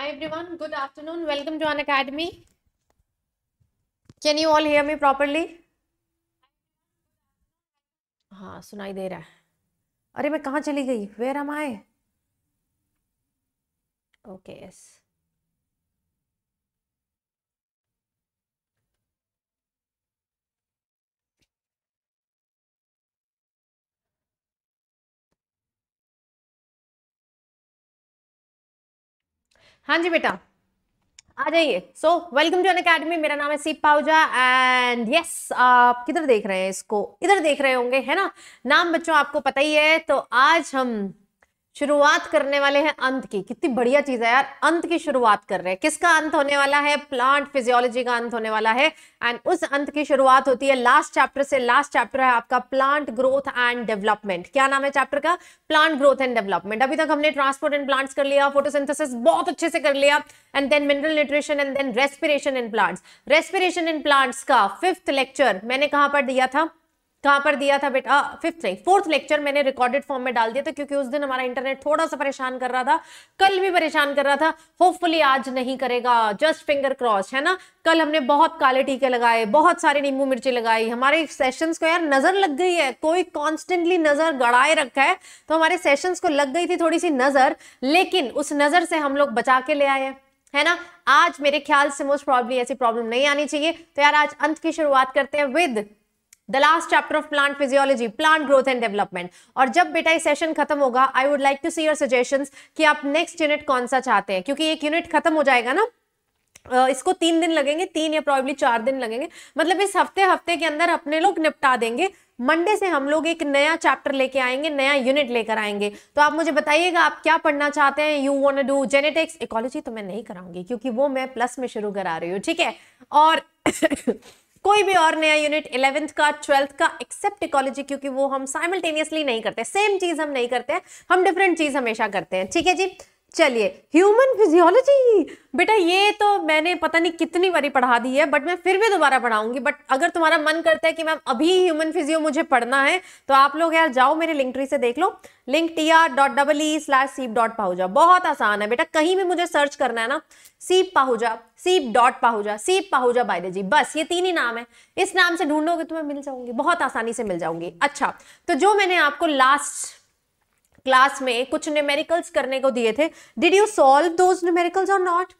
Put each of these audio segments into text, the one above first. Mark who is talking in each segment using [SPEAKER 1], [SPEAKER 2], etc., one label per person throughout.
[SPEAKER 1] Hi everyone, good afternoon. Welcome to An Academy. Can you all hear me properly? हाँ सुनाई दे रहा है अरे मैं कहाँ चली गई where am I okay yes हाँ जी बेटा आ जाइए so welcome to N academy मेरा नाम है सीप पाउजा एंड यस आप किधर देख रहे हैं इसको इधर देख रहे होंगे है ना नाम बच्चों आपको पता ही है तो आज हम शुरुआत करने वाले हैं अंत की कितनी बढ़िया चीज है यार अंत की शुरुआत कर रहे हैं किसका अंत होने वाला है प्लांट फिजियोलॉजी का अंत होने वाला है एंड उस अंत की शुरुआत होती है लास्ट चैप्टर से लास्ट चैप्टर है आपका प्लांट ग्रोथ एंड डेवलपमेंट क्या नाम है चैप्टर का प्लांट ग्रोथ एंड डेवलपमेंट अभी तक हमने ट्रांसपोर्ट एंड प्लांट्स कर लिया फोटोसिंथेसिस बहुत अच्छे से कर लिया and then mineral nutrition and then respiration in plants respiration in plants का फिफ्थ लेक्चर मैंने कहां पर दिया था कहाँ पर दिया था बेटा फिफ्थ नहीं फोर्थ लेक्चर मैंने रिकॉर्डेड फॉर्म में डाल दिया था क्योंकि उस दिन हमारा इंटरनेट थोड़ा सा परेशान कर रहा था कल भी परेशान कर रहा था होपफुली आज नहीं करेगा जस्ट फिंगर क्रॉस है ना कल हमने बहुत काले टीके लगाए बहुत सारी नींबू मिर्ची लगाई हमारे सेशंस को यार नजर लग गई है कोई कॉन्स्टेंटली नजर गड़ाए रखा है तो हमारे सेशंस को लग गई थी थोड़ी सी नजर लेकिन उस नजर से हम लोग बचा के ले आए है ना आज मेरे ख्याल से मोस्ट प्रॉब्लम ऐसी प्रॉब्लम नहीं आनी चाहिए तो यार आज अंत की शुरुआत करते हैं with the last chapter of plant physiology plant growth and development और जब बेटा ये सेशन खत्म होगा I would like to see your suggestion कि आप नेक्स्ट यूनिट कौन सा चाहते हैं क्योंकि एक यूनिट खत्म हो जाएगा ना इसको तीन दिन लगेंगे तीन या प्रॉब्ली चार दिन लगेंगे मतलब इस हफ्ते हफ्ते के अंदर अपने लोग निपटा देंगे मंडे से हम लोग एक नया चैप्टर लेके आएंगे नया यूनिट लेकर आएंगे तो आप मुझे बताइएगा आप क्या पढ़ना चाहते हैं you want do genetics ecology तो मैं नहीं कराऊंगी क्योंकि वो मैं प्लस में शुरू करा रही हूँ ठीक है और कोई भी और नया यूनिट इलेवेंथ का ट्वेल्थ का एक्सेप्ट इकोलॉजी क्योंकि वो हम साइमल्टेनियसली नहीं करते सेम चीज हम नहीं करते हैं हम डिफरेंट चीज हमेशा करते हैं ठीक है जी चलिए ह्यूमन फिजियोलॉजी बेटा ये तो मैंने पता नहीं कितनी बारी पढ़ा दी है बट मैं फिर भी दोबारा पढ़ाऊंगी बट अगर तुम्हारा मन करता है कि मैम अभी ह्यूमन फिजियो मुझे पढ़ना है तो आप लोग यार जाओ मेरे लिंक ट्री से देख लो link T R dot double E slash सीप डॉट पाहुजा बहुत आसान है बेटा कहीं भी मुझे सर्च करना है ना सीप पाहुजा सीप डॉट पाहुजा सीप पाहुजा दे जी बस ये तीन ही नाम है इस नाम से ढूंढोगे तो मैं मिल जाऊंगी बहुत आसानी से मिल जाऊंगी अच्छा तो जो मैंने आपको लास्ट क्लास में कुछ न्यूमेरिकल्स करने को दिए थे did you solve those numericals or not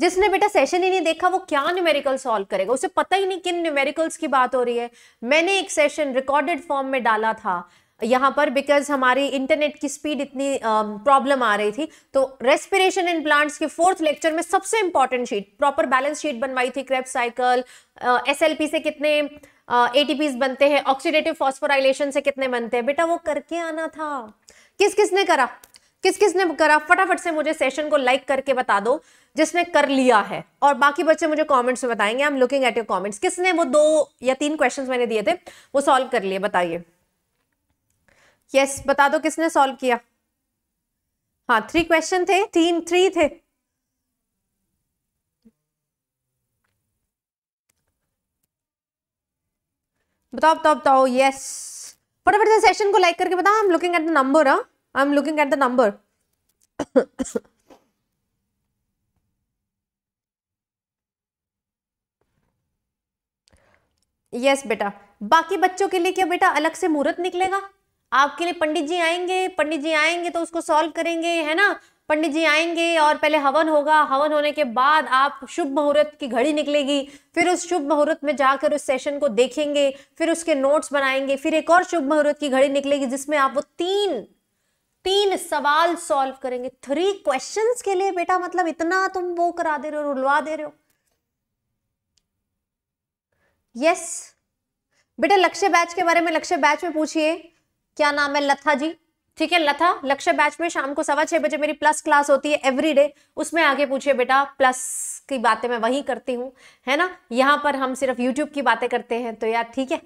[SPEAKER 1] जिसने बेटा सेशन ही नहीं देखा वो क्या न्यूमेरिकल सॉल्व करेगा उसे पता ही नहीं किन न्यूमेरिकल्स की बात हो रही है मैंने एक सेशन रिकॉर्डेड फॉर्म में डाला था यहाँ पर बिकॉज हमारी इंटरनेट की स्पीड इतनी प्रॉब्लम um, आ रही थी तो रेस्पिरेशन इन प्लांट्स के फोर्थ लेक्चर में सबसे important sheet proper balance sheet बनवाई थी क्रेप साइकिल एस uh, से कितने ए uh, बनते हैं ऑक्सीडेटिव फॉस्फोराइलेशन से कितने बनते हैं बेटा वो करके आना था किस किस ने करा किस किस ने करा फटाफट से मुझे सेशन को लाइक करके बता दो जिसने कर लिया है और बाकी बच्चे मुझे कमेंट्स में बताएंगे I am looking at your comments किसने वो दो या तीन क्वेश्चंस मैंने दिए थे वो सॉल्व कर लिए बताइए यस yes, बता दो किसने सॉल्व किया हाँ थ्री क्वेश्चन थे तीन थ्री थे बताओ बताओ बताओ यस फटाफट से सेशन को लाइक करके बताओ I am looking at the number I am looking at the number yes yes, बेटा बाकी बच्चों के लिए क्या बेटा अलग से मुहूर्त निकलेगा आपके लिए पंडित जी आएंगे पंडित जी आएंगे तो उसको सॉल्व करेंगे है ना पंडित जी आएंगे और पहले हवन होगा हवन होने के बाद आप शुभ मुहूर्त की घड़ी निकलेगी फिर उस शुभ मुहूर्त में जाकर उस सेशन को देखेंगे फिर उसके नोट्स बनाएंगे फिर एक और शुभ मुहूर्त की घड़ी निकलेगी जिसमें आप वो तीन तीन सवाल सॉल्व करेंगे थ्री क्वेश्चन के लिए बेटा मतलब इतना तुम वो करा दे रहे हो रुलवा दे रहे हो यस बेटा लक्ष्य बैच के बारे में लक्ष्य बैच में पूछिए क्या नाम है लथा जी ठीक है लथा लक्ष्य बैच में शाम को सवा छह बजे मेरी प्लस क्लास होती है एवरी डे उसमें आगे पूछिए बेटा प्लस की बातें मैं वही करती हूँ है ना यहाँ पर हम सिर्फ यूट्यूब की बातें करते हैं तो यार ठीक है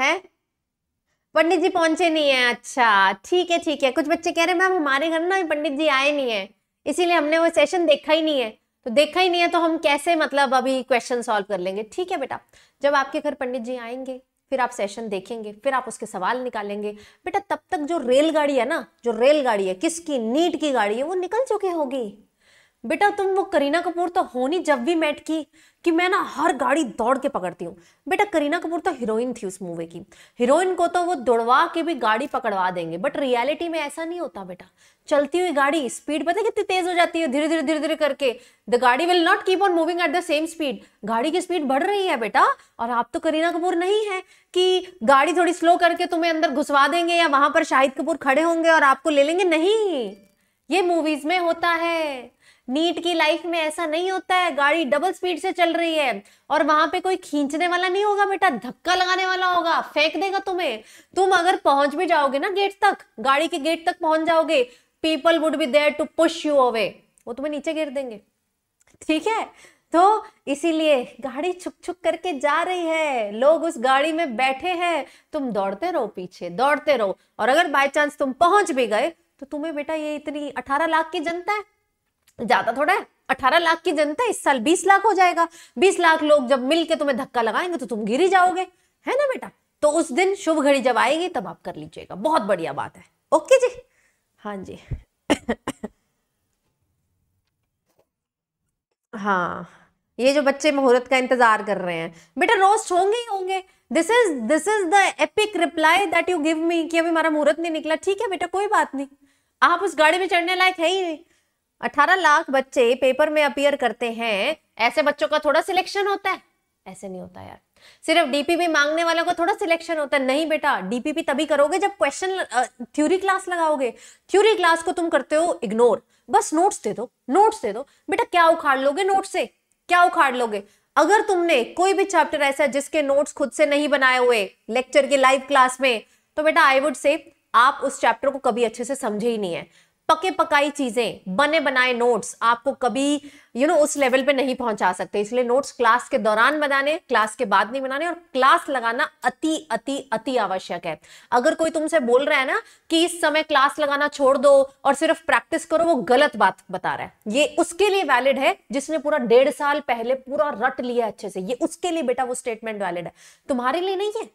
[SPEAKER 1] है पंडित जी पहुंचे नहीं है अच्छा ठीक है ठीक है कुछ बच्चे कह रहे हैं मैम हमारे घर ना पंडित जी आए नहीं है इसीलिए हमने वो सेशन देखा ही नहीं है तो देखा ही नहीं है तो हम कैसे मतलब अभी क्वेश्चन सॉल्व कर लेंगे ठीक है बेटा जब आपके घर पंडित जी आएंगे फिर आप सेशन देखेंगे फिर आप उसके सवाल निकालेंगे बेटा तब तक जो रेलगाड़ी है ना जो रेलगाड़ी है किसकी नीट की गाड़ी है वो निकल चुकी होगी बेटा तुम वो करीना कपूर तो हो नहीं जब भी मैट की कि मैं ना हर गाड़ी दौड़ के पकड़ती हूँ बेटा करीना कपूर तो हीरोइन थी उस मूवी की हीरोइन को तो वो दौड़वा के भी गाड़ी पकड़वा देंगे बट रियलिटी में ऐसा नहीं होता बेटा चलती हुई गाड़ी स्पीड पता कितनी तेज हो जाती है धीरे धीरे धीरे धीरे करके द गाड़ी will not keep on moving at the same speed गाड़ी की स्पीड बढ़ रही है बेटा और आप तो करीना कपूर नहीं है कि गाड़ी थोड़ी स्लो करके तुम्हें अंदर घुसवा देंगे या वहां पर शाहिद कपूर खड़े होंगे और आपको ले लेंगे नहीं ये मूवीज में होता है नीट की लाइफ में ऐसा नहीं होता है गाड़ी डबल स्पीड से चल रही है और वहां पे कोई खींचने वाला नहीं होगा बेटा धक्का लगाने वाला होगा फेंक देगा तुम्हें तुम अगर पहुंच भी जाओगे ना गेट तक गाड़ी के गेट तक पहुंच जाओगे people would be there to push you away वो तुम्हें नीचे गिर देंगे ठीक है तो इसीलिए गाड़ी छुक छुक करके जा रही है लोग उस गाड़ी में बैठे हैं तुम दौड़ते रहो पीछे दौड़ते रहो और अगर बाय चांस तुम पहुंच भी गए तो तुम्हें बेटा ये इतनी अठारह लाख की जनता है ज्यादा थोड़ा है अठारह लाख की जनता इस साल बीस लाख हो जाएगा बीस लाख लोग जब मिलके तुम्हें धक्का लगाएंगे तो तुम गिर ही जाओगे है ना बेटा तो उस दिन शुभ घड़ी जब आएगी तब आप कर लीजिएगा बहुत बढ़िया बात है ओके जी हाँ जी हाँ ये जो बच्चे मुहूर्त का इंतजार कर रहे हैं बेटा रोस्ट होंगे ही होंगे this is this is the epic reply that you give me कि अभी हमारा मुहूर्त नहीं निकला ठीक है बेटा कोई बात नहीं आप उस गाड़ी में चढ़ने लायक है ही नहीं 18 लाख बच्चे पेपर में अपियर करते हैं ऐसे बच्चों का थोड़ा सिलेक्शन होता है ऐसे नहीं होता यार सिर्फ डीपीपी मांगने वालों का थोड़ा सिलेक्शन होता है नहीं बेटा डीपीपी तभी करोगे जब क्वेश्चन थ्योरी क्लास लगाओगे थ्योरी क्लास को तुम करते हो इग्नोर बस नोट्स दे दो नोट्स दे दो बेटा क्या उखाड़ लोगे नोट से क्या उखाड़ लोगे अगर तुमने कोई भी चैप्टर ऐसा जिसके नोट्स खुद से नहीं बनाए हुए लेक्चर के लाइव क्लास में तो बेटा आई वुड से आप उस चैप्टर को कभी अच्छे से समझे ही नहीं है पके पकाई चीजें बने बनाए नोट्स आपको कभी यू you नो know, उस लेवल पे नहीं पहुंचा सकते इसलिए नोट्स क्लास के दौरान बनाने क्लास के बाद नहीं बनाने और क्लास लगाना अति अति अति आवश्यक है अगर कोई तुमसे बोल रहा है ना कि इस समय क्लास लगाना छोड़ दो और सिर्फ प्रैक्टिस करो वो गलत बात बता रहा है ये उसके लिए वैलिड है जिसने पूरा डेढ़ साल पहले पूरा रट लिया अच्छे से ये उसके लिए बेटा वो स्टेटमेंट वैलिड है तुम्हारे लिए नहीं है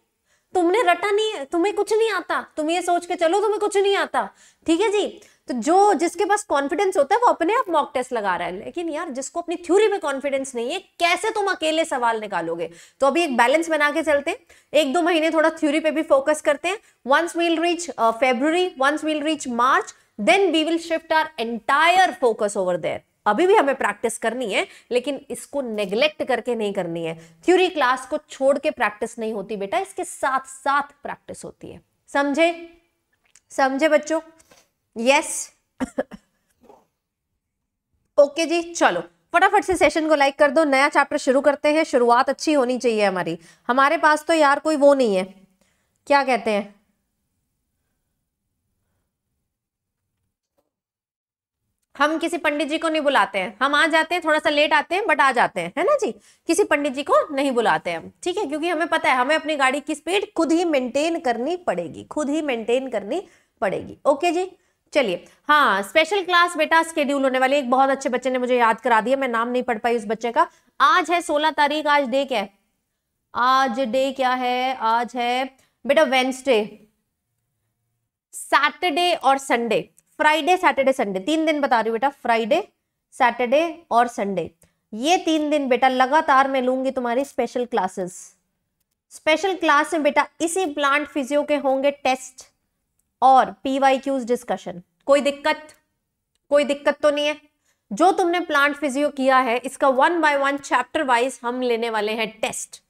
[SPEAKER 1] तुमने रटा नहीं तुम्हें कुछ नहीं आता तुम ये सोच के चलो तुम्हें कुछ नहीं आता ठीक है जी तो जो जिसके पास कॉन्फिडेंस होता है वो अपने आप मॉक टेस्ट लगा रहा है लेकिन यार जिसको अपनी थ्योरी में कॉन्फिडेंस नहीं है कैसे तुम अकेले सवाल निकालोगे तो अभी एक बैलेंस बना के चलते हैं एक दो महीने थोड़ा थ्योरी पे भी फोकस करते हैं once we'll reach February once we'll reach March then we will shift our entire focus over there अभी भी हमें प्रैक्टिस करनी है लेकिन इसको नेग्लेक्ट करके नहीं करनी है थ्योरी क्लास को छोड़ के प्रैक्टिस नहीं होती बेटा इसके साथ साथ प्रैक्टिस होती है समझे समझे बच्चों यस ओके जी चलो फटाफट से सेशन को लाइक कर दो नया चैप्टर शुरू करते हैं शुरुआत अच्छी होनी चाहिए हमारी हमारे पास तो यार कोई वो नहीं है क्या कहते हैं हम किसी पंडित जी को नहीं बुलाते हैं हम आ जाते हैं थोड़ा सा लेट आते हैं बट आ जाते हैं है ना जी किसी पंडित जी को नहीं बुलाते हैं ठीक है क्योंकि हमें पता है हमें अपनी गाड़ी की स्पीड खुद ही मेंटेन करनी पड़ेगी खुद ही मेंटेन करनी पड़ेगी ओके जी चलिए हाँ स्पेशल क्लास बेटा स्केड्यूल होने वाली एक बहुत अच्छे बच्चे ने मुझे याद करा दिया मैं नाम नहीं पढ़ पाई उस बच्चे का आज है सोलह तारीख आज डे क्या है आज डे क्या है आज है बेटा वेंसडे सैटरडे और संडे फ्राइडे सैटरडे संडे तीन दिन बता रही हूँ बेटा फ्राइडे सैटरडे और संडे ये तीन दिन बेटा लगातार मैं लूंगी तुम्हारी स्पेशल क्लासेस स्पेशल क्लास में बेटा इसी प्लांट फिजियो के होंगे टेस्ट और पीवाई क्यूज डिस्कशन कोई दिक्कत कोई दिक्कत तो नहीं है जो तुमने प्लांट फिजियो किया है इसका one by one chapter wise हम लेने वाले हैं टेस्ट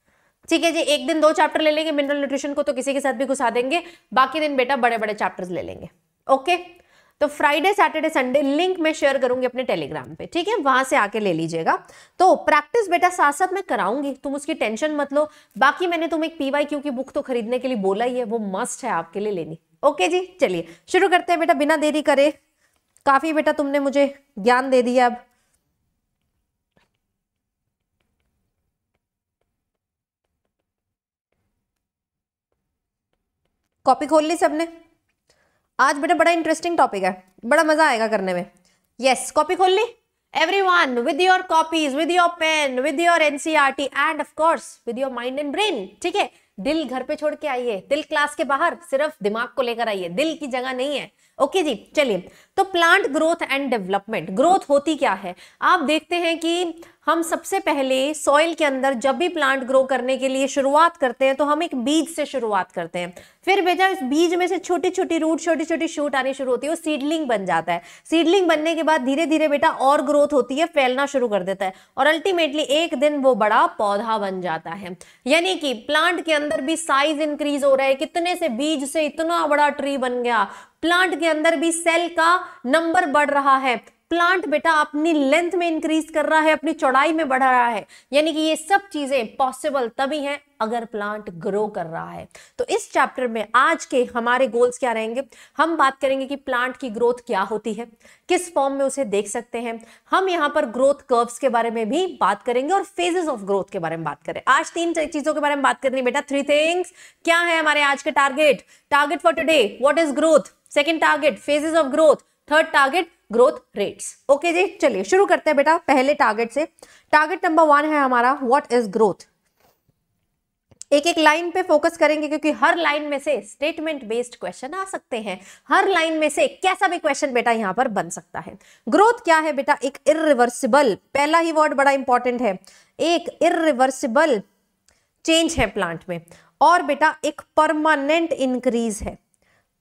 [SPEAKER 1] ठीक है जी एक दिन दो चैप्टर ले लेंगे मिनरल न्यूट्रिशन को तो किसी के साथ भी घुसा देंगे बाकी दिन बेटा बड़े बड़े चैप्टर्स ले लेंगे ओके तो फ्राइडे सैटरडे संडे लिंक मैं शेयर करूंगी अपने टेलीग्राम पे ठीक है वहां से आके ले लीजिएगा तो प्रैक्टिस बेटा साथ साथ मैं कराऊंगी तुम उसकी टेंशन मत लो बाकी मैंने तुम एक पीवाई क्यू की बुक तो खरीदने के लिए बोला ही है वो मस्ट है आपके लिए लेनी ओके जी चलिए शुरू करते हैं बेटा बिना देरी करे काफी बेटा तुमने मुझे ज्ञान दे दिया अब कॉपी खोल ली सबने आज बेटा बड़ा इंटरेस्टिंग टॉपिक है बड़ा मजा आएगा करने में यस कॉपी खोल ली every one with your copies with your pen with your NCR and of course with your mind and brain ठीक है दिल घर पे छोड़ के आइए दिल क्लास के बाहर सिर्फ दिमाग को लेकर आइए दिल की जगह नहीं है ओके जी चलिए तो plant growth and development growth होती क्या है आप देखते हैं कि हम सबसे पहले सॉइल के अंदर जब भी प्लांट ग्रो करने के लिए शुरुआत करते हैं तो हम एक बीज से शुरुआत करते हैं फिर बेटा इस बीज में से छोटी छोटी रूट छोटी छोटी शूट आनी शुरू होती है वो सीडलिंग बन जाता है सीडलिंग बनने के बाद धीरे धीरे बेटा और ग्रोथ होती है फैलना शुरू कर देता है और अल्टीमेटली एक दिन वो बड़ा पौधा बन जाता है यानी कि प्लांट के अंदर भी साइज इंक्रीज हो रहा है कितने से बीज से इतना बड़ा ट्री बन गया प्लांट के अंदर भी सेल का नंबर बढ़ रहा है प्लांट बेटा अपनी लेंथ में इंक्रीज कर रहा है अपनी चौड़ाई में बढ़ रहा है यानी कि ये सब चीजें पॉसिबल तभी हैं अगर प्लांट ग्रो कर रहा है तो इस चैप्टर में आज के हमारे गोल्स क्या रहेंगे हम बात करेंगे कि प्लांट की ग्रोथ क्या होती है किस फॉर्म में उसे देख सकते हैं हम यहाँ पर ग्रोथ कर्व्स के बारे में भी बात करेंगे और फेजेस ऑफ ग्रोथ के बारे में बात करें आज तीन चीजों के बारे में बात करनी बेटा थ्री थिंग्स क्या है हमारे आज के target target for today what is growth second target phases of growth third target growth rates okay जी चलिए शुरू करते हैं बेटा पहले टारगेट से टारगेट नंबर वन है हमारा व्हाट इज ग्रोथ एक एक लाइन पे फोकस करेंगे क्योंकि हर लाइन में से स्टेटमेंट बेस्ड क्वेश्चन आ सकते हैं हर लाइन में से कैसा भी क्वेश्चन बेटा यहाँ पर बन सकता है ग्रोथ क्या है बेटा एक इिवर्सिबल पहला ही वर्ड बड़ा इंपॉर्टेंट है एक इिवर्सिबल चेंज है प्लांट में और बेटा एक परमानेंट इंक्रीज है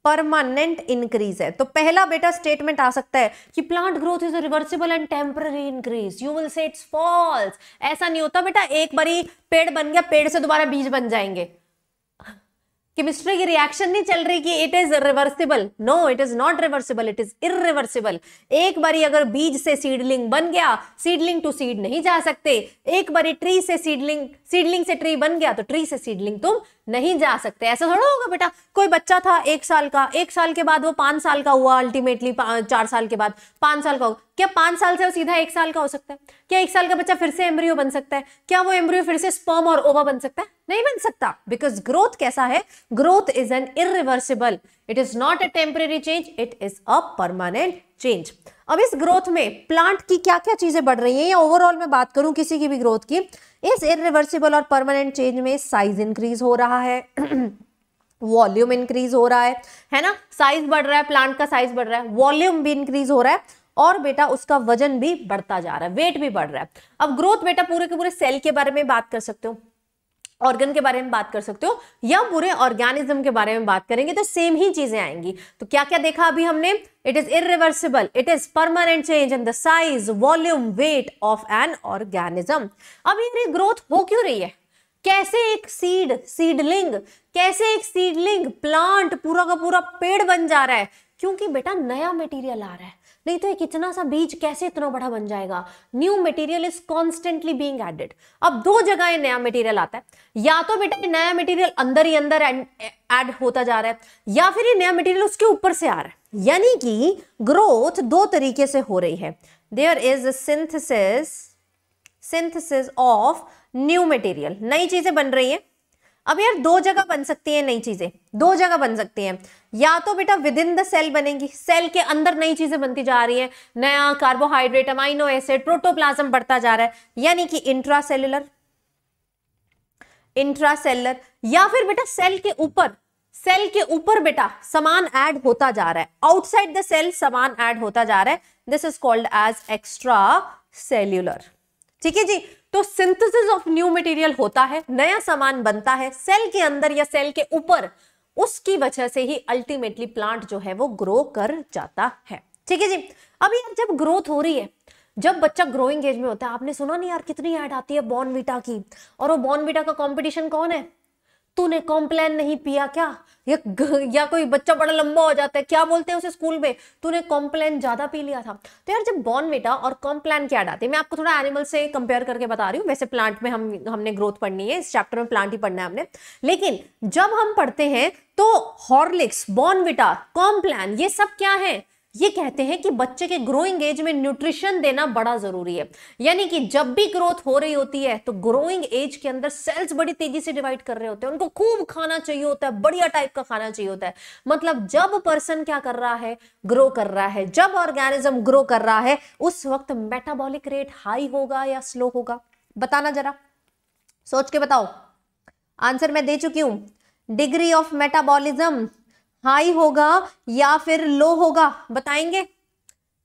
[SPEAKER 1] परमानेंट इंक्रीज है तो पहला बेटा स्टेटमेंट आ सकता है कि plant growth is reversible and temporary increase you will say it's false ऐसा नहीं होता बेटा एक बारी पेड़ बन गया पेड़ से दोबारा बीज बन जाएंगे केमिस्ट्री की रिएक्शन नहीं चल रही कि it is reversible no it is not reversible it is irreversible एक बारी अगर बीज से सीडलिंग बन गया सीडलिंग टू सीड नहीं जा सकते एक बारी ट्री से सीडलिंग सीडलिंग से ट्री बन गया तो ट्री से सीडलिंग तुम नहीं जा सकते ऐसा थोड़ा होगा बेटा कोई बच्चा था एक साल का एक साल के बाद वो पांच साल का हुआ अल्टीमेटली चार साल के बाद पांच साल का क्या पांच साल से वो सीधा एक साल का हो सकता है क्या एक साल का बच्चा फिर से एम्ब्रियो बन सकता है क्या वो एम्ब्रियो फिर से स्पर्म और ओवा बन सकता है नहीं बन सकता बिकॉज ग्रोथ कैसा है growth is an irreversible it is not a temporary change it is a permanent change अब इस ग्रोथ में प्लांट की क्या क्या चीजें बढ़ रही हैं या ओवरऑल मैं बात करूं किसी की भी ग्रोथ की इस इरिवर्सिबल और परमानेंट चेंज में साइज इंक्रीज हो रहा है वॉल्यूम इंक्रीज हो रहा है है ना साइज बढ़ रहा है प्लांट का साइज बढ़ रहा है वॉल्यूम भी इंक्रीज हो रहा है और बेटा उसका वजन भी बढ़ता जा रहा है वेट भी बढ़ रहा है अब ग्रोथ बेटा पूरे के पूरे सेल के बारे में बात कर सकते हो ऑर्गन के बारे में बात कर सकते हो या पूरे ऑर्गेनिज्म के बारे में बात करेंगे तो सेम ही चीजें आएंगी तो क्या क्या देखा अभी हमने it is irreversible it is permanent change in the size volume weight of an organism अब ये ग्रोथ हो क्यों रही है कैसे एक सीड सीडलिंग कैसे एक सीडलिंग प्लांट पूरा का पूरा पेड़ बन जा रहा है क्योंकि बेटा नया मटेरियल आ रहा है नहीं तो एक इतना सा बीज कैसे इतना बड़ा बन जाएगा new material is constantly being added अब दो जगह नया मटेरियल आता है या तो बेटा नया मटेरियल अंदर ही अंदर एड eh, होता जा रहा है या फिर ये नया मटेरियल उसके ऊपर से आ रहा है यानी कि ग्रोथ दो तरीके से हो रही है there is synthesis synthesis of new material नई चीजें बन रही है अब यार दो जगह बन सकती हैं नई चीजें दो जगह बन सकती हैं या तो बेटा विद इन द सेल बनेंगी सेल के अंदर नई चीजें बनती जा रही हैं नया कार्बोहाइड्रेट अमाइनो एसिड प्रोटोप्लाज्म बढ़ता जा रहा है यानी कि इंट्रा सेलुलर इंट्रा सेलुलर या फिर बेटा सेल के ऊपर सेल के ऊपर बेटा समान ऐड होता जा रहा है आउटसाइड द सेल समान ऐड होता जा रहा है this is called as extracellular ठीक है जी तो सिंथेसिस ऑफ न्यू मटेरियल होता है नया सामान बनता है सेल के अंदर या सेल के ऊपर उसकी वजह से ही अल्टीमेटली प्लांट जो है वो ग्रो कर जाता है ठीक है जी अब यार जब ग्रोथ हो रही है जब बच्चा ग्रोइंग एज में होता है आपने सुना नहीं यार कितनी ऐड आती है बॉर्नविटा की और वो बॉर्नविटा का कंपटीशन कौन है तूने कॉम्प्लेन नहीं पिया क्या या, या कोई बच्चा बड़ा लंबा हो जाता है क्या बोलते हैं उसे स्कूल में तूने कॉम्प्लेन ज्यादा पी लिया था तो यार जब बॉर्नविटा और कॉम्प्लेन क्या डाते मैं आपको थोड़ा एनिमल से कंपेयर करके बता रही हूँ वैसे प्लांट में हम हमने ग्रोथ पढ़नी है इस चैप्टर में प्लांट ही पढ़ना है हमने लेकिन जब हम पढ़ते हैं तो हॉर्लिक्स बॉर्नविटा कॉम्प्लान ये सब क्या है ये कहते हैं कि बच्चे के ग्रोइंग एज में न्यूट्रिशन देना बड़ा जरूरी है यानी कि जब भी ग्रोथ हो रही होती है तो ग्रोइंग एज के अंदर सेल्स बड़ी तेजी से डिवाइड कर रहे होते हैं उनको खूब खाना चाहिए होता है बढ़िया टाइप का खाना चाहिए होता है मतलब जब पर्सन क्या कर रहा है ग्रो कर रहा है जब ऑर्गेनिज्म ग्रो कर रहा है उस वक्त मेटाबॉलिक रेट हाई होगा या स्लो होगा बताना जरा सोच के बताओ आंसर मैं दे चुकी हूं डिग्री ऑफ मेटाबॉलिज्म हाई होगा या फिर लो होगा बताएंगे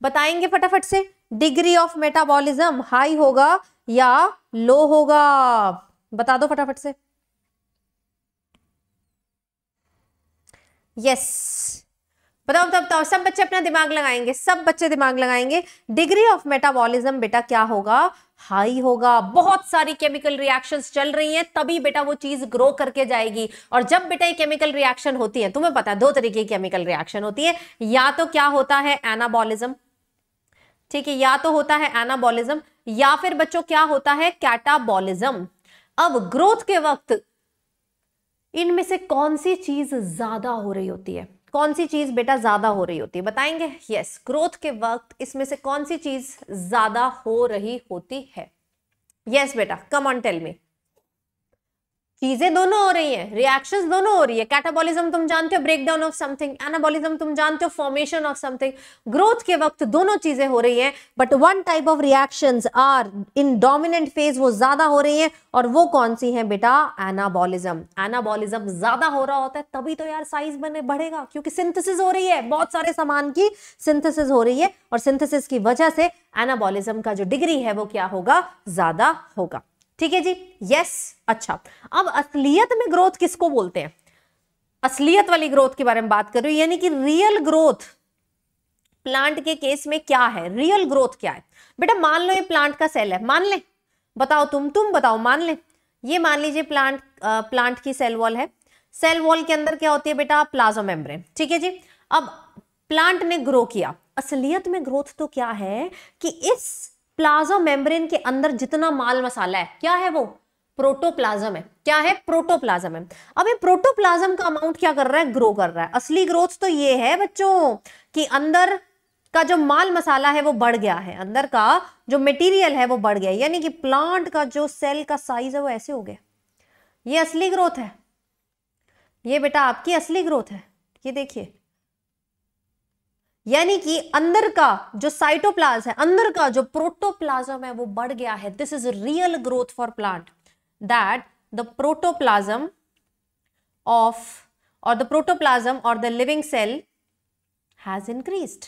[SPEAKER 1] बताएंगे फटाफट से डिग्री ऑफ मेटाबॉलिज्म हाई होगा या लो होगा बता दो फटाफट से यस yes. बताओ बताओ बताओ सब बच्चे अपना दिमाग लगाएंगे सब बच्चे दिमाग लगाएंगे डिग्री ऑफ मेटाबॉलिज्म बेटा क्या होगा हाई होगा बहुत सारी केमिकल रिएक्शंस चल रही हैं तभी बेटा वो चीज ग्रो करके जाएगी और जब बेटा ये केमिकल रिएक्शन होती है तुम्हें पता है दो तरीके की केमिकल रिएक्शन होती है या तो क्या होता है एनाबॉलिज्म ठीक है या तो होता है एनाबॉलिज्म या फिर बच्चों क्या होता है कैटाबॉलिज्म अब ग्रोथ के वक्त इनमें से कौन सी चीज ज्यादा हो रही होती है कौन सी चीज़ बेटा ज़्यादा हो रही होती है बताएंगे यस ग्रोथ के वक्त इसमें से कौन सी चीज़ ज़्यादा हो रही होती है यस बेटा कम ऑन टेल मी चीजें दोनों हो रही हैं रिएक्शंस दोनों हो रही है कैटाबॉलिज्म तुम जानते हो ब्रेकडाउन ऑफ समथिंग एनाबॉलिज्म तुम जानते हो फॉर्मेशन ऑफ समथिंग ग्रोथ के वक्त दोनों चीजें हो रही हैं but one type of reactions are in dominant phase वो ज्यादा हो रही हैं और वो कौन सी है बेटा एनाबॉलिज्म एनाबॉलिज्म ज्यादा हो रहा होता है तभी तो यार साइज बने बढ़ेगा क्योंकि सिंथेसिस हो रही है बहुत सारे सामान की सिंथेसिस हो रही है और सिंथेसिस की वजह से एनाबॉलिज्म का जो डिग्री है वो क्या होगा ज्यादा होगा ठीक है जी यस अच्छा अब असलियत में ग्रोथ किसको बोलते हैं असलियत वाली ग्रोथ के बारे में बात कर रही हूं यानी कि रियल ग्रोथ प्लांट के केस में क्या है रियल ग्रोथ क्या है बेटा मान लो ये प्लांट का सेल है मान ले बताओ तुम तुम बताओ मान ले ये मान लीजिए प्लांट प्लांट की सेल वॉल है सेल वॉल के अंदर क्या होती है बेटा प्लाजो मेम्ब्रेन ठीक है जी अब प्लांट ने ग्रो किया असलियत में ग्रोथ तो क्या है कि इस प्लाजो मेम्ब्रेन के अंदर जितना माल मसाला है क्या है वो प्रोटोप्लाज्म है क्या है प्रोटोप्लाज्म है अब ये प्रोटोप्लाज्म का अमाउंट क्या कर रहा है ग्रो कर रहा है असली ग्रोथ तो ये है बच्चों कि अंदर का जो माल मसाला है वो बढ़ गया है अंदर का जो मटेरियल है वो बढ़ गया यानी कि प्लांट का जो सेल का साइज है वो ऐसे हो गया ये असली ग्रोथ है ये बेटा आपकी असली ग्रोथ है ये देखिए यानी कि अंदर का जो साइटोप्लाज है अंदर का जो प्रोटोप्लाज्म है वो बढ़ गया है this is real growth for plant that the protoplasm of और द प्रोटोप्लाज्म और the living cell has increased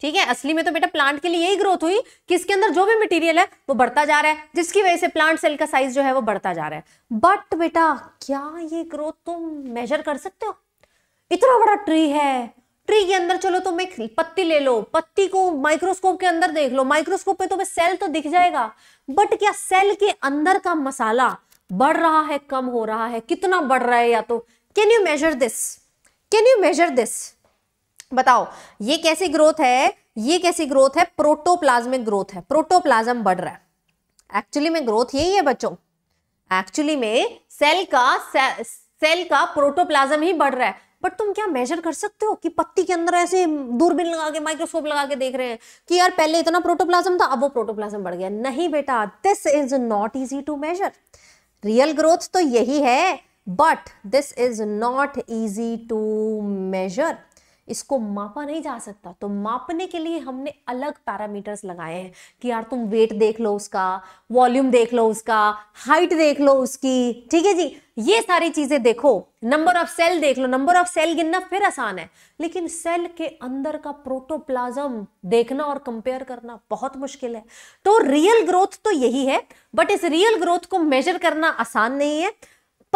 [SPEAKER 1] ठीक है असली में तो बेटा प्लांट के लिए यही ग्रोथ हुई कि इसके अंदर जो भी मटेरियल है वो बढ़ता जा रहा है जिसकी वजह से प्लांट सेल का साइज जो है वो बढ़ता जा रहा है बट बेटा क्या ये ग्रोथ तुम मेजर कर सकते हो इतना बड़ा ट्री है ट्री के अंदर चलो तुम तो एक पत्ती ले लो पत्ती को माइक्रोस्कोप के अंदर देख लो माइक्रोस्कोप पे तुम्हें सेल तो दिख जाएगा बट क्या सेल के अंदर का मसाला बढ़ रहा है कम हो रहा है कितना बढ़ रहा है या तो can you measure this can you measure this बताओ ये कैसी ग्रोथ है ये कैसी ग्रोथ है प्रोटोप्लाज्मिक ग्रोथ है प्रोटोप्लाज्म बढ़ रहा है एक्चुअली में ग्रोथ यही है बच्चों एक्चुअली में सेल का सेल का प्रोटोप्लाज्म ही बढ़ रहा है बट तुम क्या मेजर कर सकते हो कि पत्ती के अंदर ऐसे दूरबीन लगा के माइक्रोस्कोप लगा के देख रहे हैं कि यार पहले इतना प्रोटोप्लाज्म था अब वो प्रोटोप्लाज्म बढ़ गया नहीं बेटा this is not easy to measure real growth तो यही है but this is not easy to measure इसको मापा नहीं जा सकता तो मापने के लिए हमने अलग पैरामीटर्स लगाए हैं कि यार तुम वेट देख लो उसका वॉल्यूम देख लो उसका हाइट देख लो उसकी ठीक है जी ये सारी चीजें देखो नंबर ऑफ सेल देख लो नंबर ऑफ सेल गिनना फिर आसान है लेकिन सेल के अंदर का प्रोटोप्लाज्म देखना और कंपेयर करना बहुत मुश्किल है तो रियल ग्रोथ तो यही है बट इस रियल ग्रोथ को मेजर करना आसान नहीं है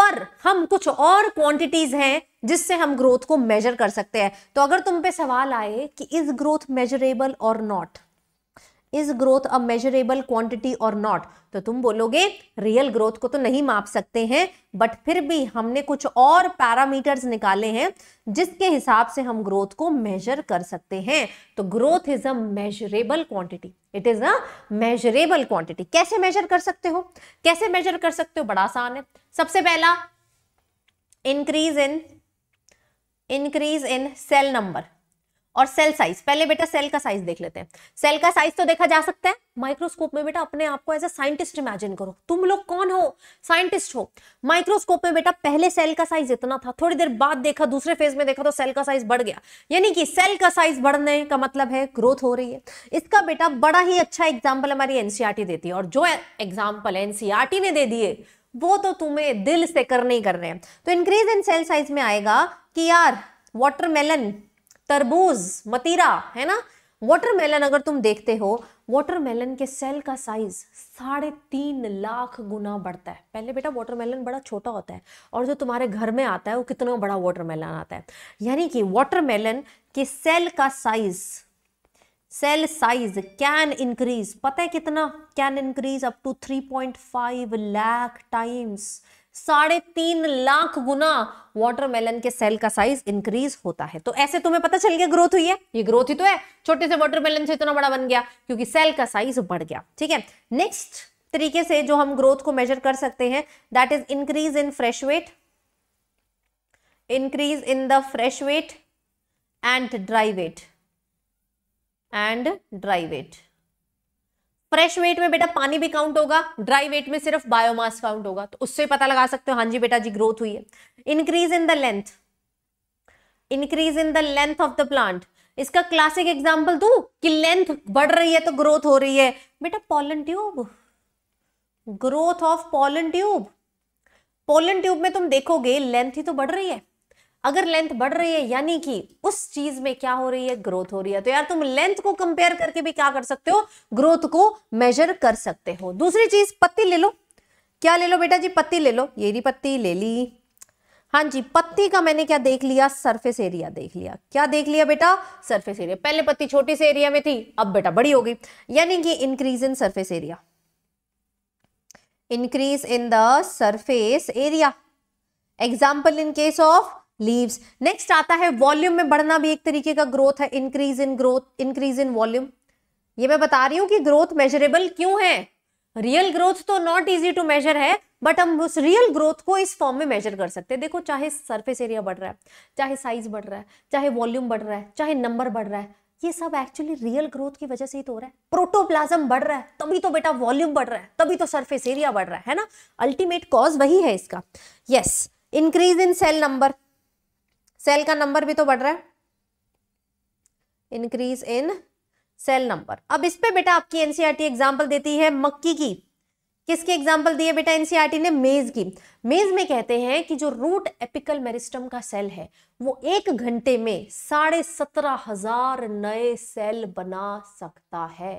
[SPEAKER 1] पर हम कुछ और क्वांटिटीज हैं जिससे हम ग्रोथ को मेजर कर सकते हैं तो अगर तुम पे सवाल आए कि इज ग्रोथ मेजरेबल और not is growth a measurable quantity और नॉट तो तुम बोलोगे रियल ग्रोथ को तो नहीं माप सकते हैं बट फिर भी हमने कुछ और पैरामीटर्स निकाले हैं जिसके हिसाब से हम ग्रोथ को मेजर कर सकते हैं तो growth is a measurable quantity it is a measurable quantity कैसे मेजर कर सकते हो कैसे मेजर कर सकते हो बड़ा आसान है सबसे पहला increase in increase in cell number और सेल साइज पहले बेटा सेल का साइज देख लेते हैं सेल का साइज तो देखा जा सकता है माइक्रोस्कोप में बेटा अपने आप को एज ए साइंटिस्ट इमेजिन करो तुम लोग कौन हो साइंटिस्ट हो माइक्रोस्कोप में बेटा पहले सेल का साइज इतना था थोड़ी देर बाद देखा दूसरे फेज में देखा तो सेल का साइज बढ़ गया यानी कि सेल का साइज बढ़ने का मतलब है ग्रोथ हो रही है इसका बेटा बड़ा ही अच्छा एग्जाम्पल हमारी एनसीआरटी e देती है और जो एग्जाम्पल एनसीआरटी e ने दे दिए वो तो तुम्हें दिल से करने ही कर रहे हैं तो इंक्रीज इन सेल साइज में आएगा कि यार वाटरमेलन तरबूज मतीरा है ना वाटरमेलन अगर तुम देखते हो वाटरमेलन के सेल का साइज साढ़े तीन लाख गुना बढ़ता है पहले बेटा वाटरमेलन बड़ा छोटा होता है और जो तुम्हारे घर में आता है वो कितना बड़ा वाटरमेलन आता है यानी कि वाटरमेलन के सेल का size cell size can increase पता है कितना can increase up to 3.5 lakh times साढ़े तीन लाख गुना वाटरमेलन के सेल का साइज इंक्रीज होता है तो ऐसे तुम्हें पता चल गया ग्रोथ हुई है ये ग्रोथ ही तो है छोटे से वाटरमेलन से इतना बड़ा बन गया क्योंकि सेल का साइज बढ़ गया ठीक है नेक्स्ट तरीके से जो हम ग्रोथ को मेजर कर सकते हैं that is increase in fresh weight increase in the fresh weight and dry weight and dry weight fresh weight में बेटा पानी भी काउंट होगा ड्राई वेट में सिर्फ बायोमास काउंट होगा तो उससे पता लगा सकते हो हाँ जी बेटा जी ग्रोथ हुई है increase in the length increase in the length of the plant इसका क्लासिक एग्जाम्पल दू कि लेंथ बढ़ रही है तो ग्रोथ हो रही है बेटा pollen tube growth of pollen tube pollen tube में तुम देखोगे लेंथ ही तो बढ़ रही है अगर लेंथ बढ़ रही है यानी कि उस चीज में क्या हो रही है ग्रोथ हो रही है तो यार तुम लेंथ को कंपेयर करके भी क्या कर सकते हो ग्रोथ को मेजर कर सकते हो दूसरी चीज पत्ती ले लो क्या ले लो बेटा जी पत्ती ले लो ये रही पत्ती ले ली हाँ जी पत्ती का मैंने क्या देख लिया सरफेस एरिया देख लिया क्या देख लिया बेटा सरफेस एरिया पहले पत्ती छोटी से एरिया में थी अब बेटा बड़ी हो गई यानी कि increase in surface area increase in the surface area example in case of leaves next आता है वॉल्यूम में बढ़ना भी एक तरीके का ग्रोथ है increase in growth increase in volume ये मैं बता रही हूँ कि ग्रोथ मेजरेबल क्यों है रियल ग्रोथ तो नॉट इजी टू मेजर है बट हम उस रियल ग्रोथ को इस फॉर्म में मेजर कर सकते हैं देखो चाहे सरफेस एरिया बढ़ रहा है चाहे साइज बढ़ रहा है चाहे वॉल्यूम बढ़ रहा है चाहे नंबर बढ़ रहा है ये सब एक्चुअली रियल ग्रोथ की वजह से ही तो हो रहा है प्रोटोप्लाज्म बढ़ रहा है तभी तो बेटा वॉल्यूम बढ़ रहा है तभी तो सर्फेस एरिया बढ़ रहा है है ना अल्टीमेट कॉज वही है इसका yes increase in cell number cell का नंबर भी तो बढ़ रहा है इंक्रीज इन सेल नंबर अब इस पे बेटा आपकी एनसीईआरटी एग्जांपल e देती है मक्की की किसकी एग्जाम्पल दी है बेटा एनसीईआरटी e ने मेज की मेज में कहते हैं कि जो रूट एपिकल मेरिस्टम का सेल है वो एक घंटे में साढ़े सत्रह हजार नए सेल बना सकता है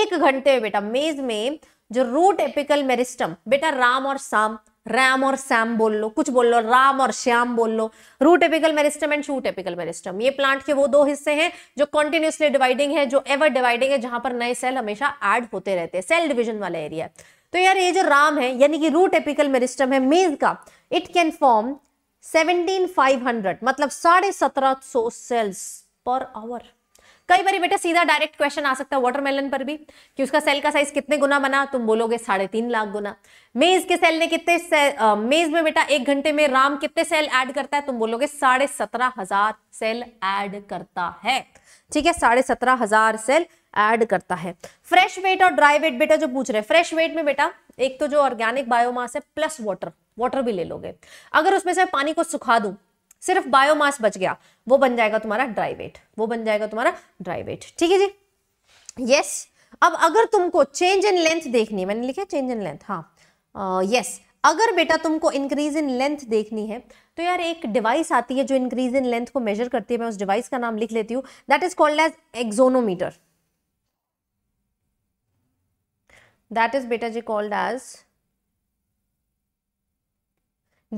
[SPEAKER 1] एक घंटे में बेटा मेज में जो रूट एपिकल मेरिस्टम बेटा राम और साम राम और सैम बोल लो कुछ बोल लो राम और श्याम बोल लो root apical meristem and shoot apical meristem ये प्लांट के वो दो हिस्से हैं जो कॉन्टिन्यूसली डिवाइडिंग है जो एवर डिवाइडिंग है जहां पर नए सेल हमेशा एड होते रहते हैं सेल डिविजन वाला एरिया तो यार ये जो राम है यानी कि रूट एपिकल मेरिस्टम है मेज का इट कैन फॉर्म 17,500 मतलब साढ़े सत्रह सौ सेल्स पर आवर कई बार बेटा सीधा डायरेक्ट क्वेश्चन आ सकता है वाटरमेलन पर भी कि उसका सेल का साइज कितने गुना बना तुम बोलोगे साढ़े तीन लाख गुना मेज के सेल ने कितने से, आ, मेज में बेटा एक घंटे में राम कितने सेल ऐड करता है तुम बोलोगे साढ़े सत्रह हजार सेल ऐड करता है ठीक है साढ़े सत्रह हजार सेल ऐड करता है फ्रेश वेट और ड्राई वेट बेटा जो पूछ रहे हैं फ्रेश वेट में बेटा एक तो जो ऑर्गेनिक बायोमास है प्लस वाटर वाटर भी ले लोगे अगर उसमें से पानी को सुखा दूं सिर्फ बायोमास बच गया वो बन जाएगा तुम्हारा ड्राई वेट वो बन जाएगा तुम्हारा ड्राई वेट ठीक है जी यस अब अगर तुमको चेंज इन लेंथ देखनी है मैंने लिखा चेंज इन लेंथ हाँ यस अगर बेटा तुमको इंक्रीज इन लेंथ देखनी है तो यार एक डिवाइस आती है जो इंक्रीज इन लेंथ को मेजर करती है मैं उस डिवाइस का नाम लिख लेती हूँ that is called as auxanometer that is बेटा जी called as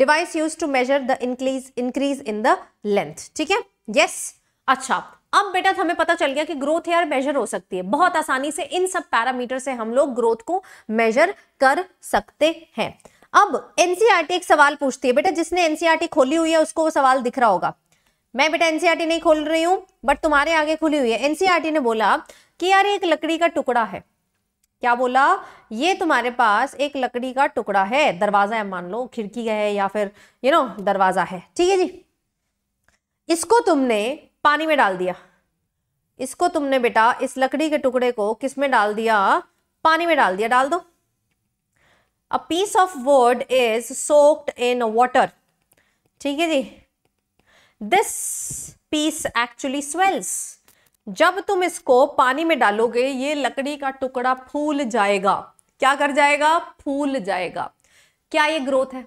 [SPEAKER 1] device used to measure the increase increase in the length ठीक है यस अच्छा अब बेटा तो हमें पता चल गया कि ग्रोथ हेयर मेजर हो सकती है बहुत आसानी से इन सब पैरामीटर से हम लोग ग्रोथ को मेजर कर सकते हैं अब एनसीईआरटी e एक सवाल पूछती है बेटा जिसने एनसीईआरटी e खोली हुई है उसको वो सवाल दिख रहा होगा मैं बेटा एनसीईआरटी e नहीं खोल रही हूं बट तुम्हारे आगे खुली हुई है एनसीईआरटी ने बोला कि यार एक लकड़ी का टुकड़ा है क्या बोला ये तुम्हारे पास एक लकड़ी का टुकड़ा है दरवाजा है मान लो खिड़की है या फिर यू नो दरवाजा है ठीक है जी इसको तुमने पानी में डाल दिया इसको तुमने बेटा इस लकड़ी के टुकड़े को किस में डाल दिया पानी में डाल दिया डाल दो a piece of wood is soaked in water ठीक है जी दिस पीस एक्चुअली स्वेल्स जब तुम इसको पानी में डालोगे ये लकड़ी का टुकड़ा फूल जाएगा क्या कर जाएगा फूल जाएगा क्या ये ग्रोथ है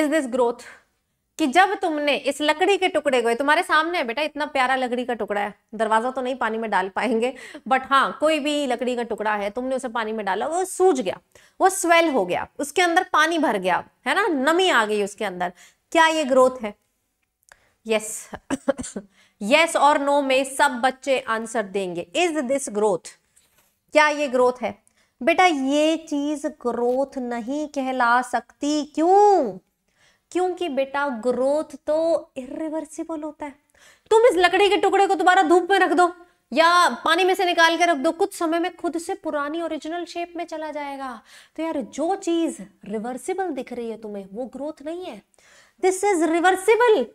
[SPEAKER 1] इज दिस ग्रोथ कि जब तुमने इस लकड़ी के टुकड़े को तुम्हारे सामने है बेटा इतना प्यारा लकड़ी का टुकड़ा है दरवाजा तो नहीं पानी में डाल पाएंगे बट हाँ कोई भी लकड़ी का टुकड़ा है तुमने उसे पानी में डाला वो सूज गया वो स्वेल हो गया उसके अंदर पानी भर गया है ना नमी आ गई उसके अंदर क्या ये ग्रोथ है यस yes. यस और नो में सब बच्चे आंसर देंगे इज दिस ग्रोथ क्या ये ग्रोथ है बेटा ये चीज ग्रोथ नहीं कहला सकती क्यों क्योंकि बेटा ग्रोथ तो इिवर्सिबल होता है तुम इस लकड़ी के टुकड़े को दोबारा धूप में रख दो या पानी में से निकाल के रख दो कुछ समय में खुद से पुरानी ओरिजिनल शेप में चला जाएगा तो यार जो चीज रिवर्सिबल दिख रही है तुम्हें वो ग्रोथ नहीं है दिस इज रिवर्सिबल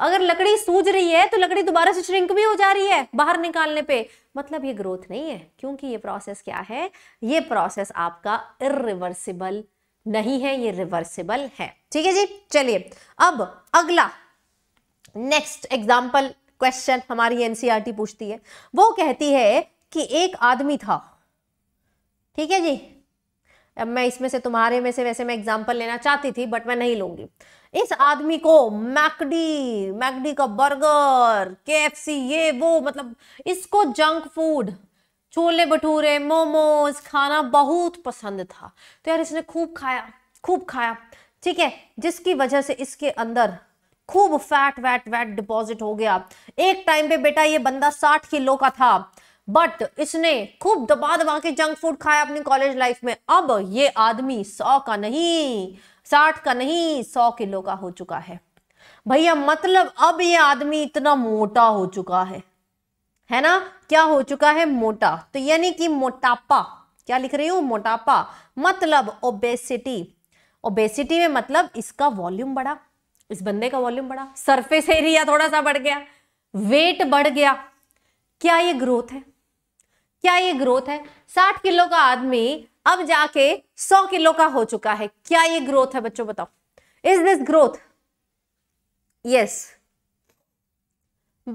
[SPEAKER 1] अगर लकड़ी सूज रही है तो लकड़ी दोबारा से श्रिंक भी हो जा रही है बाहर निकालने पे मतलब ये ग्रोथ नहीं है क्योंकि ये प्रोसेस क्या है ये प्रोसेस आपका इरिवर्सिबल नहीं है ये रिवर्सिबल है ठीक है जी चलिए अब अगला नेक्स्ट एग्जाम्पल क्वेश्चन हमारी एनसीआरटी e पूछती है वो कहती है कि एक आदमी था ठीक है जी अब मैं इसमें से तुम्हारे में से वैसे मैं एग्जाम्पल लेना चाहती थी बट मैं नहीं लूंगी इस आदमी को मैकडी मैकडी का बर्गर के ये वो मतलब इसको जंक फूड छोले भटूरे मोमोज खाना बहुत पसंद था तो यार इसने खूब खाया खूब खाया ठीक है जिसकी वजह से इसके अंदर खूब फैट वैट वैट डिपॉजिट हो गया एक टाइम पे बेटा ये बंदा साठ किलो का था बट इसने खूब दबा दबा के जंक फूड खाया अपनी कॉलेज लाइफ में अब ये आदमी सौ का नहीं साठ का नहीं सौ किलो का हो चुका है भैया मतलब अब ये आदमी इतना मोटा हो चुका है है ना क्या हो चुका है मोटा तो यानी कि मोटापा क्या लिख रही हूं मोटापा मतलब ओबेसिटी ओबेसिटी में मतलब इसका वॉल्यूम बढ़ा इस बंदे का वॉल्यूम बढ़ा सरफेस एरिया थोड़ा सा बढ़ गया वेट बढ़ गया क्या ये ग्रोथ है क्या ये ग्रोथ है साठ किलो का आदमी अब जाके 100 किलो का हो चुका है क्या ये ग्रोथ है बच्चों बताओ इज दिस ग्रोथ यस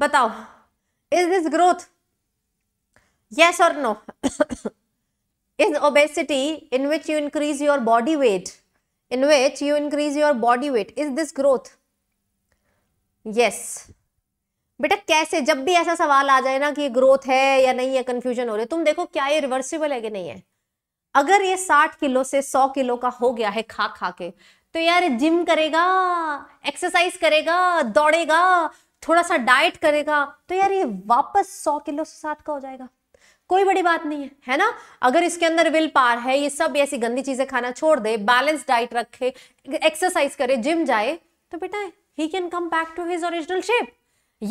[SPEAKER 1] बताओ इज दिस ग्रोथ यस और no is obesity in which you increase your body weight in which you increase your body weight is this growth yes बेटा कैसे जब भी ऐसा सवाल आ जाए ना कि ग्रोथ है या नहीं है कंफ्यूजन हो रहा है तुम देखो क्या ये रिवर्सिबल है कि नहीं है अगर ये 60 किलो से 100 किलो का हो गया है खा खा के तो यार जिम करेगा एक्सरसाइज करेगा दौड़ेगा थोड़ा सा डाइट करेगा तो यार ये वापस 100 किलो से साठ का हो जाएगा कोई बड़ी बात नहीं है है ना अगर इसके अंदर विल पार है ये सब ऐसी गंदी चीजें खाना छोड़ दे बैलेंस डाइट रखे एक्सरसाइज करे जिम जाए तो बेटा he can come back to his original shape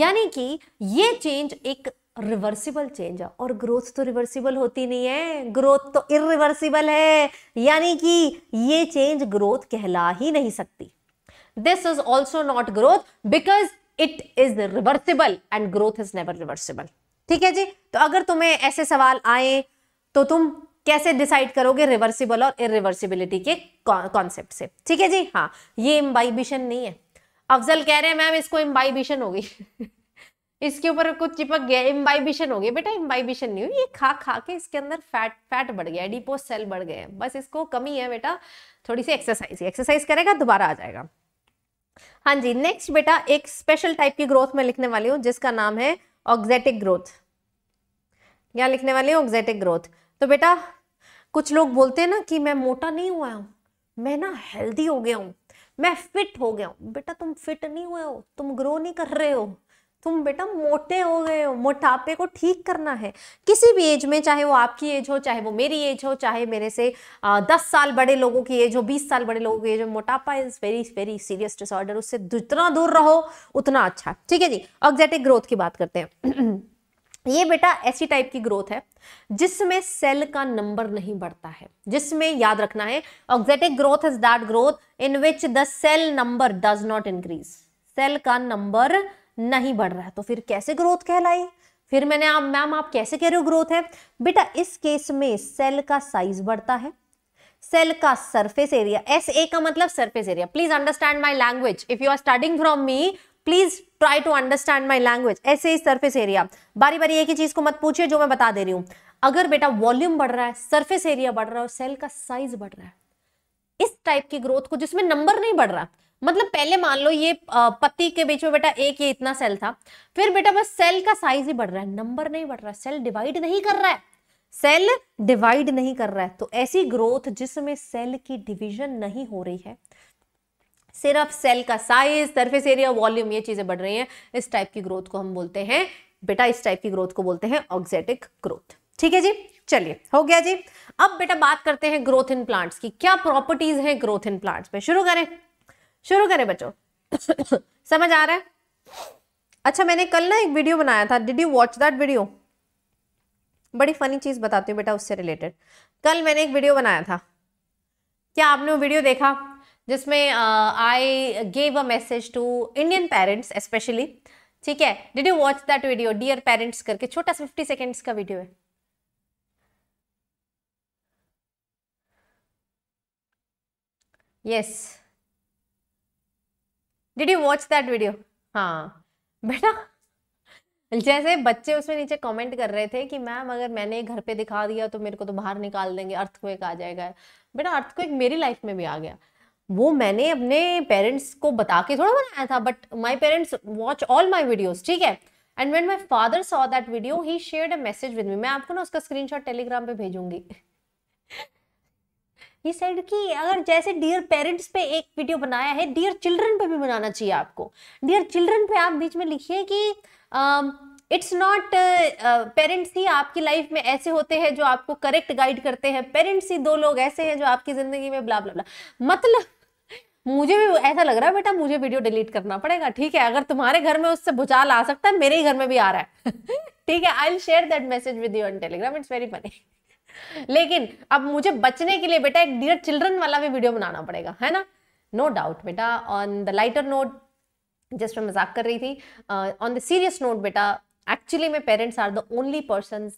[SPEAKER 1] यानी कि ये चेंज एक रिवर्सिबल चेंज है और ग्रोथ तो रिवर्सिबल होती नहीं है ग्रोथ तो इरिवर्सिबल है यानी कि ये चेंज ग्रोथ कहला ही नहीं सकती this is also not growth because it is reversible and growth is never reversible ठीक है जी तो अगर तुम्हें ऐसे सवाल आए तो तुम कैसे डिसाइड करोगे रिवर्सिबल और इरिवर्सिबिलिटी के कॉन्सेप्ट से ठीक है जी हाँ ये इम्बाइबिशन नहीं है अफजल कह रहे हैं मैम इसको इम्बाइबिशन होगी इसके ऊपर कुछ चिपक गया इम्बाइबिशन हो गया बेटा इम्बाइबिशन नहीं हुई ये खा खा के इसके अंदर फैट फैट बढ़ गया डिपो सेल बढ़ गए बस इसको कमी है बेटा थोड़ी सी एक्सरसाइज एक्सरसाइज करेगा दोबारा आ जाएगा हाँ जी नेक्स्ट बेटा एक स्पेशल टाइप की ग्रोथ में लिखने वाली हूँ जिसका नाम है ऑक्जेटिक ग्रोथ यहाँ लिखने वाली हूँ ऑक्जेटिक ग्रोथ तो बेटा कुछ लोग बोलते हैं ना कि मैं मोटा नहीं हुआ हूँ मैं ना हेल्दी हो गया हूँ मैं फिट हो गया हूँ बेटा तुम फिट नहीं हुए हो तुम ग्रो नहीं कर रहे हो तुम बेटा मोटे हो गए हो मोटापे को ठीक करना है किसी भी एज में चाहे वो आपकी एज हो चाहे वो मेरी एज हो चाहे मेरे से दस साल बड़े लोगों की एज हो बीस साल बड़े लोगों की एज हो मोटापा is very very serious disorder उससे जितना दूर रहो उतना अच्छा ठीक है जी ऑक्जेटिक ग्रोथ की बात करते हैं ये बेटा ऐसी टाइप की ग्रोथ है जिसमें सेल का नंबर नहीं बढ़ता है जिसमें याद रखना है auxetic growth is that growth in which the cell number does not increase cell का नंबर नहीं बढ़ रहा है तो फिर कैसे ग्रोथ कहलाई फिर मैंने आप मैम आप कैसे कह रहे हो ग्रोथ है बेटा इस केस में सेल का साइज बढ़ता है सेल का सरफेस एरिया एस ए का मतलब surface area please understand my language if you are starting from me please try to understand my language S A surface area बारी बारी एक ही चीज को मत पूछिए जो मैं बता दे रही हूं अगर बेटा वॉल्यूम बढ़ रहा है सरफेस एरिया बढ़ रहा है और सेल का साइज बढ़ रहा है इस टाइप की ग्रोथ को जिसमें नंबर नहीं बढ़ रहा मतलब पहले मान लो ये पत्ती के बीच में बेटा एक ये इतना सेल था फिर बेटा बस सेल का साइज ही बढ़ रहा है नंबर नहीं बढ़ रहा है सेल डिवाइड नहीं कर रहा है सेल डिवाइड नहीं कर रहा है तो ऐसी ग्रोथ जिसमें सेल की डिवीजन नहीं हो रही है सिर्फ सेल का साइज सरफेस एरिया वॉल्यूम ये चीजें बढ़ रही हैं इस टाइप की ग्रोथ को हम बोलते हैं बेटा इस टाइप की ग्रोथ को बोलते हैं ऑक्जेटिक ग्रोथ ठीक है जी चलिए हो गया जी अब बेटा बात करते हैं ग्रोथ इन प्लांट्स की क्या प्रॉपर्टीज हैं ग्रोथ इन प्लांट्स में शुरू करें शुरू करें बच्चों समझ आ रहा है अच्छा मैंने कल ना एक वीडियो बनाया था did you watch that video बड़ी फनी चीज़ बताती हूँ बेटा उससे रिलेटेड कल मैंने एक वीडियो बनाया था क्या आपने वो वीडियो देखा जिसमें I gave a message to Indian parents specially ठीक है did you watch that video dear parents करके छोटा फिफ्टी सेकेंड्स का वीडियो है yes yes. Did you watch that video हाँ बेटा जैसे बच्चे उसमें नीचे कमेंट कर रहे थे कि मैम अगर मैंने घर पे दिखा दिया तो मेरे को तो बाहर निकाल देंगे अर्थक्वेक आ जाएगा बेटा अर्थक्वेक मेरी लाइफ में भी आ गया वो मैंने अपने पेरेंट्स को बता के थोड़ा बनाया था but my parents watch all my videos ठीक है and when my father saw that video he share a message with me मैं आपको ना उसका स्क्रीनशॉट टेलीग्राम पे भेजूंगी ही सेड कि अगर जैसे डियर पेरेंट्स पे एक वीडियो बनाया है डियर चिल्ड्रन पे भी बनाना चाहिए आपको डियर चिल्ड्रन पे आप बीच में लिखिए कि इट्स नॉट पेरेंट्स ही आपकी लाइफ में ऐसे होते हैं जो आपको करेक्ट गाइड करते हैं पेरेंट्स ही दो लोग ऐसे हैं जो आपकी जिंदगी में ब्ला ब्ला ब्ला मतलब मुझे भी ऐसा लग रहा है बेटा मुझे वीडियो डिलीट करना पड़ेगा ठीक है अगर तुम्हारे घर में उससे भूचाल आ सकता है मेरे ही घर में भी आ रहा है ठीक है I will share that message with you on Telegram it's very funny लेकिन अब मुझे बचने के लिए बेटा एक डियर चिल्ड्रन वाला भी वीडियो बनाना पड़ेगा है ना नो डाउट बेटा ऑन द लाइटर नोट जिस मैं मजाक कर रही थी ऑन द सीरियस नोट बेटा actually my parents are the only person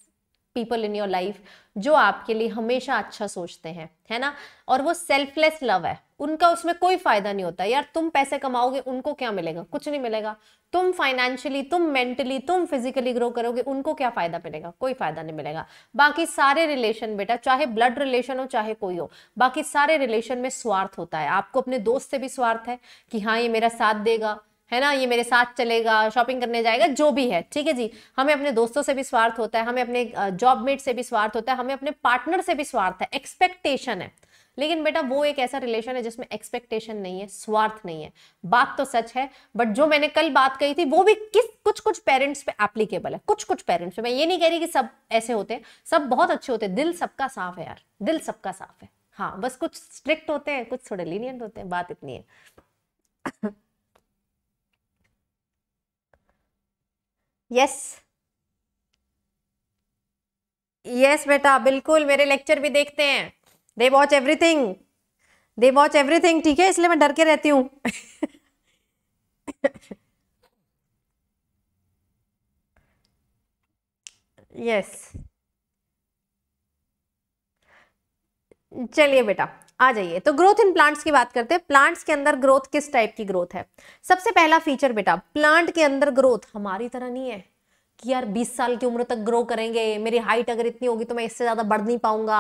[SPEAKER 1] people in your life जो आपके लिए हमेशा अच्छा सोचते हैं है ना और वो सेल्फलेस लव है उनका उसमें कोई फायदा नहीं होता यार तुम पैसे कमाओगे उनको क्या मिलेगा कुछ नहीं मिलेगा तुम फाइनेंशियली तुम मेंटली तुम फिजिकली ग्रो करोगे उनको क्या फायदा मिलेगा कोई फायदा नहीं मिलेगा बाकी सारे रिलेशन बेटा चाहे ब्लड रिलेशन हो चाहे कोई हो बाकी सारे रिलेशन में स्वार्थ होता है आपको अपने दोस्त से भी स्वार्थ है कि हाँ ये मेरा साथ देगा है ना ये मेरे साथ चलेगा शॉपिंग करने जाएगा जो भी है ठीक है जी हमें अपने दोस्तों से भी स्वार्थ होता है हमें अपने जॉब मेट से भी स्वार्थ होता है हमें अपने पार्टनर से भी स्वार्थ है एक्सपेक्टेशन है लेकिन बेटा वो एक ऐसा रिलेशन है जिसमें एक्सपेक्टेशन नहीं है स्वार्थ नहीं है बात तो सच है बट जो मैंने कल बात कही थी वो भी किस कुछ कुछ पेरेंट्स पे एप्लीकेबल है कुछ कुछ पेरेंट्स पे मैं ये नहीं कह रही कि सब ऐसे होते हैं सब बहुत अच्छे होते हैं दिल सबका साफ है यार दिल सबका साफ है हाँ बस कुछ स्ट्रिक्ट होते हैं कुछ थोड़े लीनियंट होते हैं बात इतनी है यस यस बेटा बिल्कुल मेरे लेक्चर भी देखते हैं they watch everything they watch everything ठीक है इसलिए मैं डर के रहती हूँ यस चलिए बेटा आ जाइए तो ग्रोथ इन प्लांट्स की बात करते हैं प्लांट्स के अंदर ग्रोथ किस टाइप की ग्रोथ है सबसे पहला फीचर बेटा प्लांट के अंदर ग्रोथ हमारी तरह नहीं है कि यार 20 साल की उम्र तक ग्रो करेंगे मेरी हाइट अगर इतनी होगी तो मैं इससे ज़्यादा बढ़ नहीं पाऊंगा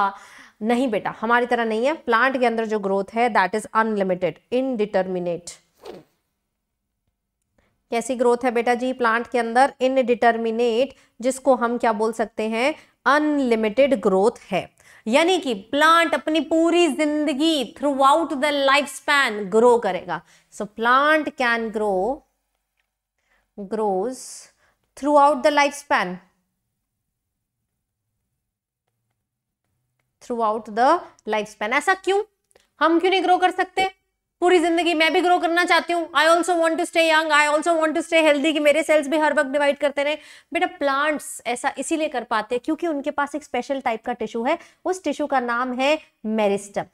[SPEAKER 1] नहीं बेटा हमारी तरह नहीं है प्लांट के अंदर जो ग्रोथ है दैट इज अनलिमिटेड इनडिटर्मिनेट कैसी ग्रोथ है बेटा जी प्लांट के अंदर इनडिटर्मिनेट जिसको हम क्या बोल सकते हैं अनलिमिटेड ग्रोथ है यानी कि प्लांट अपनी पूरी जिंदगी throughout the life span grow करेगा so plant can grow grows throughout the life span throughout the life span ऐसा क्यों हम क्यों नहीं ग्रो कर सकते पूरी जिंदगी मैं भी ग्रो करना चाहती हूँ I also want to stay young I also want to stay healthy कि मेरे सेल्स भी हर वक्त डिवाइड करते रहे बेटा प्लांट्स ऐसा इसीलिए कर पाते हैं क्योंकि उनके पास एक स्पेशल टाइप का टिश्यू है उस टिश्यू का नाम है मेरिस्टम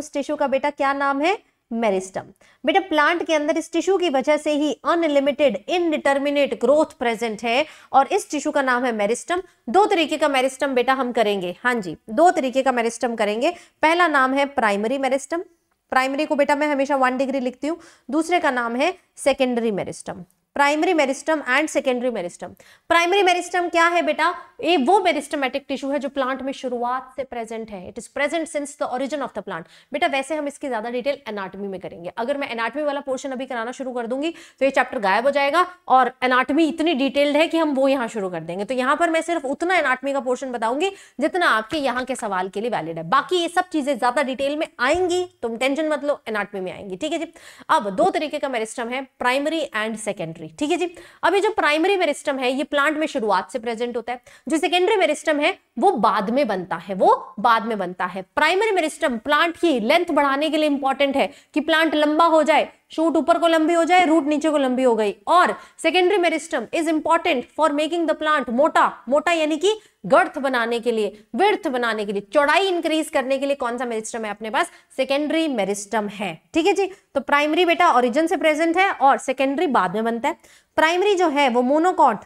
[SPEAKER 1] उस टिश्यू का बेटा क्या नाम है मेरिस्टम बेटा प्लांट के अंदर इस टिश्यू की वजह से ही अनलिमिटेड इनडिटर्मिनेट ग्रोथ प्रेजेंट है और इस टिश्यू का नाम है मेरिस्टम दो तरीके का मेरिस्टम बेटा हम करेंगे हाँ जी दो तरीके का मेरिस्टम करेंगे पहला नाम है प्राइमरी मेरिस्टम प्राइमरी को बेटा मैं हमेशा वन डिग्री लिखती हूँ दूसरे का नाम है secondary meristem primary meristem and secondary meristem primary meristem क्या है बेटा ये वो मेरिस्टमेटिक टिश्यू है जो प्लांट में शुरुआत से प्रेजेंट है it is present since the origin of the plant बेटा वैसे हम इसकी ज्यादा डिटेल एनाटमी में करेंगे अगर मैं एनाटमी वाला पोर्शन अभी कराना शुरू कर दूंगी तो ये चैप्टर गायब हो जाएगा और एनाटमी इतनी डिटेल्ड है कि हम वो यहाँ शुरू कर देंगे तो यहाँ पर मैं सिर्फ उतना एनाटमी का पोर्शन बताऊंगी जितना आपके यहाँ के सवाल के लिए वैलिड है बाकी ये सब चीजें ज्यादा डिटेल में आएंगी तुम टेंशन मत लो एनाटमी में आएंगी ठीक है जी अब दो तरीके का मेरिस्टम है प्राइमरी एंड सेकेंडरी सेकेंडरी ठीक है जी अभी जो प्राइमरी मेरिस्टम है ये प्लांट में शुरुआत से प्रेजेंट होता है जो सेकेंडरी मेरिस्टम है वो बाद में बनता है वो बाद में बनता है प्राइमरी मेरिस्टम प्लांट की लेंथ बढ़ाने के लिए इंपॉर्टेंट है कि प्लांट लंबा हो जाए शूट ऊपर को लंबी हो जाए रूट नीचे को लंबी हो गई और secondary meristem is important for making the plant मोटा मोटा यानी कि गर्थ बनाने के लिए विर्थ बनाने के लिए चौड़ाई इंक्रीज करने के लिए कौन सा मेरिस्टम है अपने पास सेकेंडरी मेरिस्टम है ठीक है जी तो प्राइमरी बेटा ओरिजिन से प्रेजेंट है और सेकेंडरी बाद में बनता है प्राइमरी जो है वो मोनोकॉट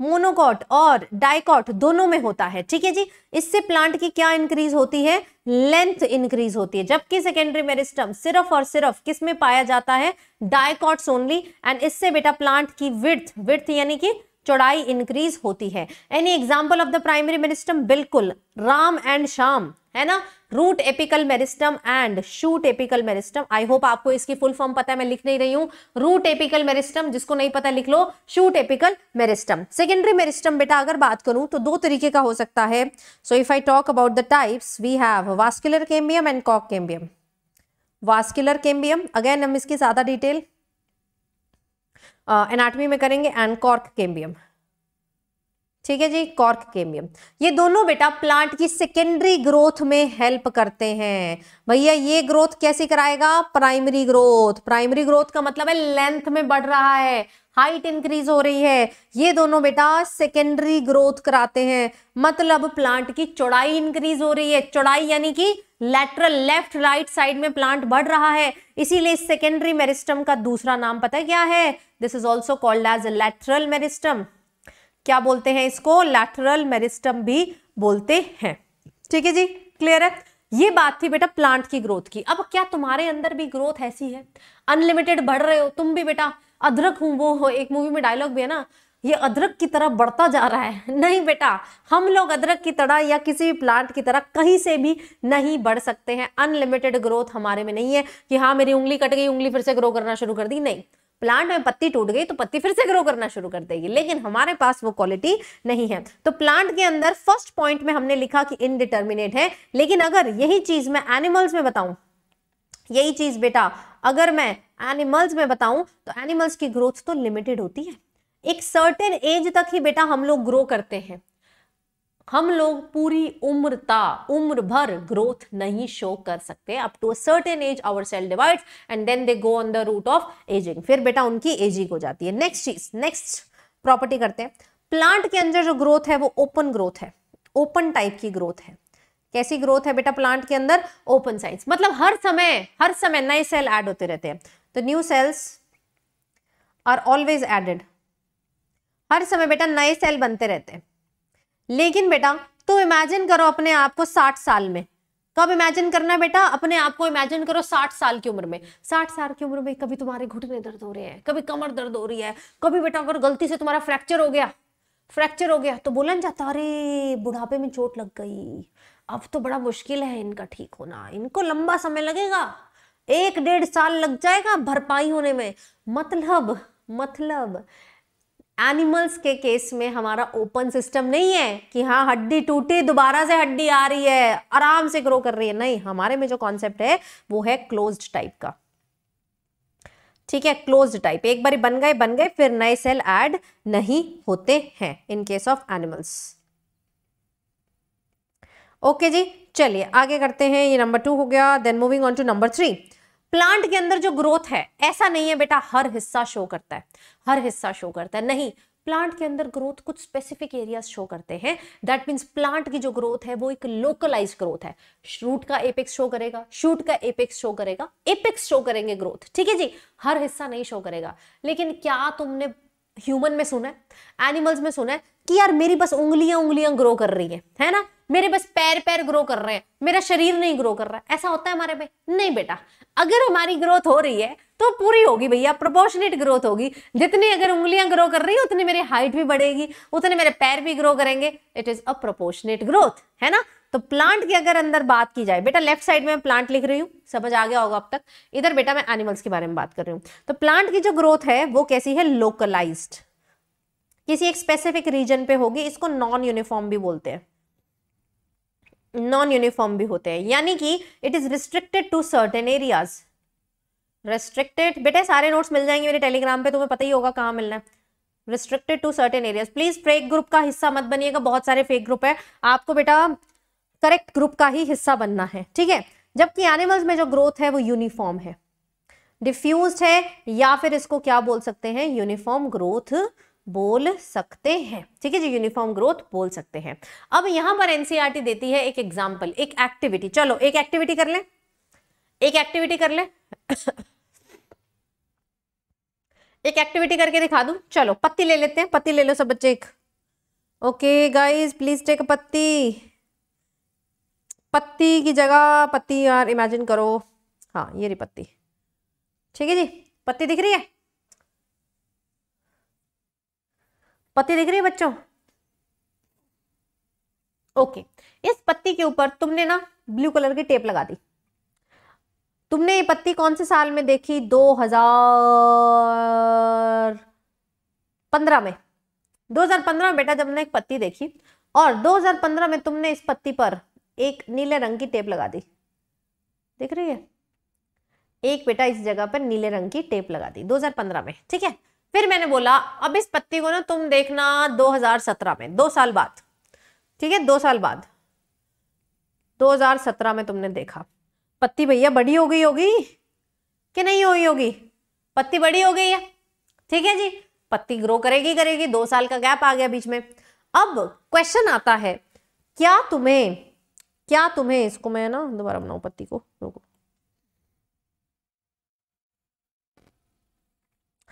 [SPEAKER 1] मोनोकॉट और डाइकॉट दोनों में होता है ठीक है जी इससे प्लांट की क्या इंक्रीज होती है लेंथ इंक्रीज होती है जबकि सेकेंडरी मेरिस्टम सिर्फ और सिर्फ किस में पाया जाता है डायकॉट्स ओनली एंड इससे बेटा प्लांट की विर्थ विर्थ यानी कि चौड़ाई इंक्रीज होती है any example of the primary meristem बिल्कुल राम एंड शाम है ना root apical meristem and shoot apical meristem I hope आपको इसकी फुल फॉर्म पता है मैं लिख नहीं रही हूं रूट एपिकल मेरिस्टम जिसको नहीं पता लिख लो shoot apical meristem secondary meristem बेटा अगर बात करूं तो दो तरीके का हो सकता है so if I talk about the types we have vascular cambium and कॉक केम्बियम वास्कुलर केम्बियम अगेन हम इसकी ज्यादा डिटेल एनाटमी uh, में करेंगे एंड कॉर्क केम्बियम ठीक है जी कॉर्क केमियम ये दोनों बेटा प्लांट की सेकेंडरी ग्रोथ में हेल्प करते हैं भैया ये ग्रोथ कैसे कराएगा प्राइमरी ग्रोथ प्राइमरी ग्रोथ का मतलब है लेंथ में बढ़ रहा है हाइट इंक्रीज हो रही है ये दोनों बेटा सेकेंडरी ग्रोथ कराते हैं मतलब प्लांट की चौड़ाई इंक्रीज हो रही है चौड़ाई यानी कि लेटरल लेफ्ट राइट साइड में प्लांट बढ़ रहा है इसीलिए सेकेंडरी मेरिस्टम का दूसरा नाम पता क्या है this is also called as lateral meristem क्या बोलते हैं इसको लैटरल मेरिस्टम भी बोलते हैं ठीक है जी क्लियर है ये बात थी बेटा प्लांट की ग्रोथ की अब क्या तुम्हारे अंदर भी ग्रोथ ऐसी है अनलिमिटेड बढ़ रहे हो तुम भी बेटा अदरक हूँ वो हो एक मूवी में डायलॉग भी है ना ये अदरक की तरह बढ़ता जा रहा है नहीं बेटा हम लोग अदरक की तरह या किसी भी प्लांट की तरह कहीं से भी नहीं बढ़ सकते हैं अनलिमिटेड ग्रोथ हमारे में नहीं है कि हाँ मेरी उंगली कट गई उंगली फिर से ग्रो करना शुरू कर दी नहीं प्लांट में पत्ती टूट गई तो पत्ती फिर से ग्रो करना शुरू कर देगी लेकिन हमारे पास वो क्वालिटी नहीं है तो प्लांट के अंदर फर्स्ट पॉइंट में हमने लिखा कि इनडिटर्मिनेट है लेकिन अगर यही चीज मैं एनिमल्स में बताऊं यही चीज बेटा अगर मैं एनिमल्स में बताऊं तो एनिमल्स की ग्रोथ तो लिमिटेड होती है एक सर्टेन एज तक ही बेटा हम लोग ग्रो करते हैं हम लोग पूरी उम्रता उम्र भर ग्रोथ नहीं शो कर सकते up to certain age our cell divide and then they go on the route of ageing फिर बेटा उनकी एजिंग हो जाती है नेक्स्ट चीज नेक्स्ट प्रॉपर्टी करते हैं प्लांट के अंदर जो ग्रोथ है वो ओपन ग्रोथ है ओपन टाइप की ग्रोथ है कैसी ग्रोथ है बेटा प्लांट के अंदर ओपन साइंस मतलब हर समय हर समय नए सेल ऐड होते रहते हैं तो new cells are always added हर समय बेटा नए सेल बनते रहते हैं लेकिन बेटा तुम इमेजिन करो अपने आप को साठ साल में कब इमेजिन करना बेटा अपने आप को इमेजिन करो साठ साल की उम्र में साठ साल की उम्र में कभी तुम्हारे घुटने दर्द हो रहे हैं कभी कमर दर्द हो रही है कभी बेटा अगर गलती से तुम्हारा फ्रैक्चर हो गया फ्रैक्चर हो गया तो बोला जाता अरे बुढ़ापे में चोट लग गई अब तो बड़ा मुश्किल है इनका ठीक होना इनको लंबा समय लगेगा एक डेढ़ साल लग जाएगा भरपाई होने में मतलब मतलब एनिमल्स के केस में हमारा ओपन सिस्टम नहीं है कि हाँ हड्डी टूटी दोबारा से हड्डी आ रही है आराम से ग्रो कर रही है नहीं हमारे में जो कॉन्सेप्ट है वो है क्लोज्ड टाइप का ठीक है क्लोज्ड टाइप एक बार बन गए बन गए फिर नए सेल ऐड नहीं होते हैं in case of animals okay जी चलिए आगे करते हैं ये नंबर टू हो गया then moving on to number three plant के अंदर जो ग्रोथ है ऐसा नहीं है बेटा हर हिस्सा शो करता है हर हिस्सा शो करता है नहीं प्लांट के अंदर ग्रोथ कुछ स्पेसिफिक एरियाज शो करते हैं दैट मीन्स प्लांट की जो ग्रोथ है वो एक लोकलाइज ग्रोथ है शूट का एपेक्स शो करेगा शूट का एपेक्स शो करेगा एपेक्स शो करेंगे ग्रोथ ठीक है जी हर हिस्सा नहीं शो करेगा लेकिन क्या तुमने ह्यूमन में सुना है एनिमल्स में सुना है कि यार मेरी बस उंगलियां उंगलियां ग्रो कर रही है है ना मेरे बस पैर पैर ग्रो कर रहे हैं मेरा शरीर नहीं ग्रो कर रहा है ऐसा होता है हमारे में नहीं बेटा अगर हमारी ग्रोथ हो रही है तो पूरी होगी भैया प्रोपोर्शनेट ग्रोथ होगी जितनी अगर उंगलियां ग्रो कर रही है उतनी मेरी हाइट भी बढ़ेगी उतने मेरे पैर भी ग्रो करेंगे it is a proportionate growth है ना तो प्लांट की अगर अंदर बात की जाए बेटा लेफ्ट साइड में प्लांट लिख रही हूँ समझ आ गया होगा अब तक इधर बेटा मैं एनिमल्स के बारे में बात कर रही हूँ तो प्लांट की जो ग्रोथ है वो कैसी है लोकलाइज किसी एक स्पेसिफिक रीजन पे होगी इसको नॉन यूनिफॉर्म भी बोलते हैं नॉन यूनिफॉर्म भी होते हैं यानी कि it is restricted to certain areas restricted बेटे सारे नोट्स मिल जाएंगे मेरे टेलीग्राम पे तुम्हें पता ही होगा कहाँ मिलना है restricted to certain areas please fake group का हिस्सा मत बनिएगा बहुत सारे फेक ग्रुप है आपको बेटा करेक्ट ग्रुप का ही हिस्सा बनना है ठीक है जबकि एनिमल्स में जो ग्रोथ है वो यूनिफॉर्म है डिफ्यूज है या फिर इसको क्या बोल सकते हैं यूनिफॉर्म ग्रोथ बोल सकते हैं ठीक है जी यूनिफॉर्म ग्रोथ बोल सकते हैं अब यहां पर एनसीईआरटी e देती है एक एग्जाम्पल एक एक्टिविटी चलो एक एक्टिविटी कर ले एक एक्टिविटी कर ले एक एक्टिविटी करके दिखा दू चलो पत्ती ले लेते हैं पत्ती ले लो सब बच्चे एक ओके गाइज प्लीज टेक पत्ती पत्ती की जगह पत्ती यार इमेजिन करो हाँ ये रही पत्ती ठीक है जी पत्ती दिख रही है पत्ती दिख रही है बच्चों ओके इस पत्ती के ऊपर तुमने ना ब्लू कलर की टेप लगा दी तुमने ये पत्ती कौन से साल में देखी दो हजार पंद्रह में 2015 में बेटा जब मैंने एक पत्ती देखी और 2015 में तुमने इस पत्ती पर एक नीले रंग की टेप लगा दी देख रही है एक बेटा इस जगह पर नीले रंग की टेप लगा दी 2015 में ठीक है फिर मैंने बोला अब इस पत्ती को ना तुम देखना 2017 में दो साल बाद ठीक है दो साल बाद 2017 में तुमने देखा पत्ती भैया बड़ी हो गई होगी कि नहीं हुई होगी पत्ती बड़ी हो गई है ठीक है जी पत्ती ग्रो करेगी करेगी दो साल का गैप आ गया बीच में अब क्वेश्चन आता है क्या तुम्हें क्या तुम्हें इसको मैं ना दोबारा बनाऊ पत्ती को रोको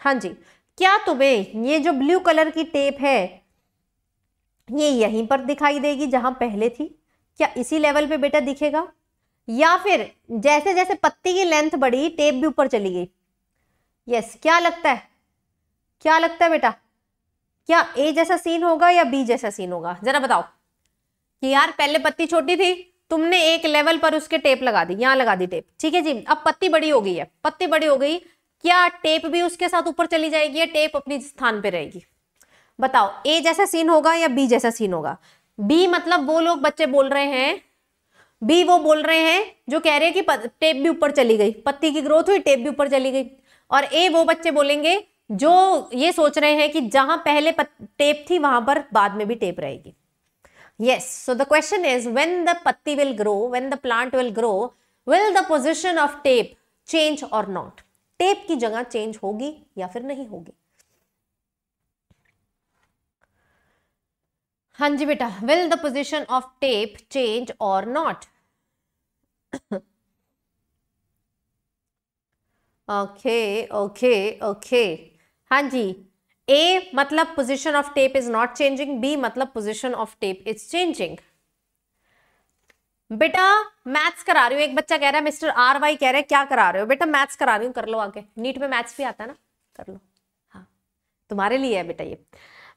[SPEAKER 1] हाँ जी क्या तुम्हें ये जो ब्लू कलर की टेप है ये यहीं पर दिखाई देगी जहां पहले थी क्या इसी लेवल पे बेटा दिखेगा या फिर जैसे जैसे पत्ती की लेंथ बढ़ी टेप भी ऊपर चली गई यस क्या लगता है क्या लगता है बेटा क्या ए जैसा सीन होगा या बी जैसा सीन होगा जरा बताओ कि यार पहले पत्ती छोटी थी तुमने एक लेवल पर उसके टेप लगा दी यहाँ लगा दी टेप ठीक है जी अब पत्ती बड़ी हो गई है पत्ती बड़ी हो गई क्या टेप भी उसके साथ ऊपर चली जाएगी या टेप अपनी स्थान पर रहेगी बताओ ए जैसा सीन होगा या बी जैसा सीन होगा बी मतलब वो लोग बच्चे बोल रहे हैं बी वो बोल रहे हैं जो कह रहे हैं कि टेप भी ऊपर चली गई पत्ती की ग्रोथ हुई टेप भी ऊपर चली गई और ए वो बच्चे बोलेंगे जो ये सोच रहे हैं कि जहां पहले टेप थी वहां पर बाद में भी टेप रहेगी Yes, so the question is when the patti will grow, when the plant will grow, will the position of tape change or not? Tape ki jaga change hogi ya fir nahi hogi? हाँ जी बेटा will the position of tape change or not? Okay, okay, okay. हाँ जी A मतलब position of tape is not changing B मतलब position of tape is changing बेटा maths करा रही हूँ एक बच्चा कह रहा है मिस्टर आर वाई कह रहे हैं क्या करा रहे हो बेटा मैथ्स करा रही हूँ कर लो आगे नीट में मैथ्स भी आता है ना कर लो हाँ तुम्हारे लिए है बेटा ये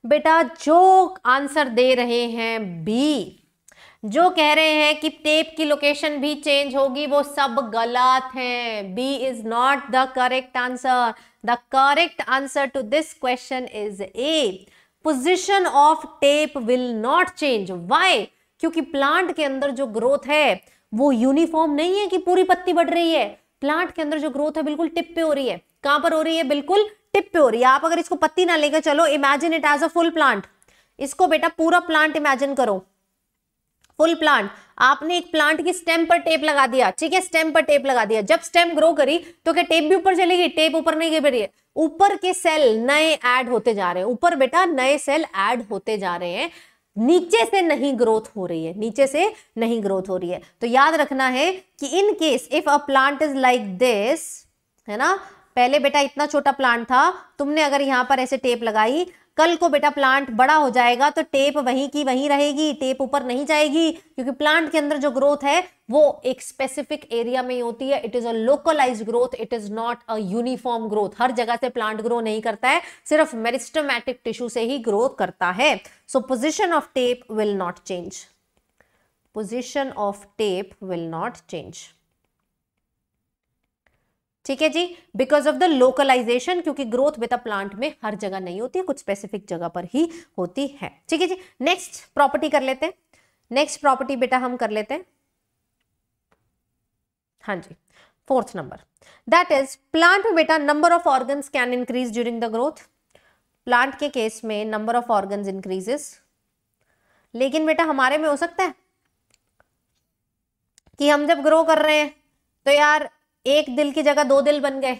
[SPEAKER 1] बेटा जो आंसर दे रहे हैं बी जो कह रहे हैं कि टेप की लोकेशन भी चेंज होगी वो सब गलत है B is not the correct answer the correct answer to this question is A position of tape will not change why क्योंकि प्लांट के अंदर जो ग्रोथ है वो यूनिफॉर्म नहीं है कि पूरी पत्ती बढ़ रही है प्लांट के अंदर जो ग्रोथ है बिल्कुल टिप पे हो रही है कहां पर हो रही है बिल्कुल टिप पे हो रही है आप अगर इसको पत्ती ना लेकर चलो imagine it as a full plant इसको बेटा पूरा प्लांट इमेजिन करो फुल प्लांट आपने एक प्लांट की स्टेम पर टेप लगा दिया ठीक है स्टेम पर टेप लगा दिया जब स्टेम ग्रो करी तो क्या टेप भी ऊपर चलेगी टेप ऊपर नहीं गई बेटी ऊपर के सेल नए ऐड होते जा रहे हैं ऊपर बेटा नए सेल ऐड होते जा रहे हैं नीचे से नहीं ग्रोथ हो रही है नीचे से नहीं ग्रोथ हो रही है तो याद रखना है कि in case if a plant is like this है ना पहले बेटा इतना छोटा प्लांट था तुमने अगर यहां पर ऐसे टेप लगाई कल को बेटा प्लांट बड़ा हो जाएगा तो टेप वहीं की वहीं रहेगी टेप ऊपर नहीं जाएगी क्योंकि प्लांट के अंदर जो ग्रोथ है वो एक स्पेसिफिक एरिया में ही होती है it is a localise growth it is not a uniform growth हर जगह से प्लांट ग्रो नहीं करता है सिर्फ मेरिस्टोमैटिक टिश्यू से ही ग्रोथ करता है so position of tape will not change position of tape will not change ठीक है जी बिकॉज ऑफ द लोकलाइजेशन क्योंकि ग्रोथ विद अ प्लांट में हर जगह नहीं होती कुछ स्पेसिफिक जगह पर ही होती है ठीक है जी नेक्स्ट प्रॉपर्टी कर लेते हैं नेक्स्ट प्रॉपर्टी बेटा हम कर लेते हैं हाँ जी fourth number that is plant में बेटा number of organ can increase during the growth plant के केस में नंबर ऑफ ऑर्गन इंक्रीजेस लेकिन बेटा हमारे में हो सकता है कि हम जब ग्रो कर रहे हैं तो यार एक दिल की जगह दो दिल बन गए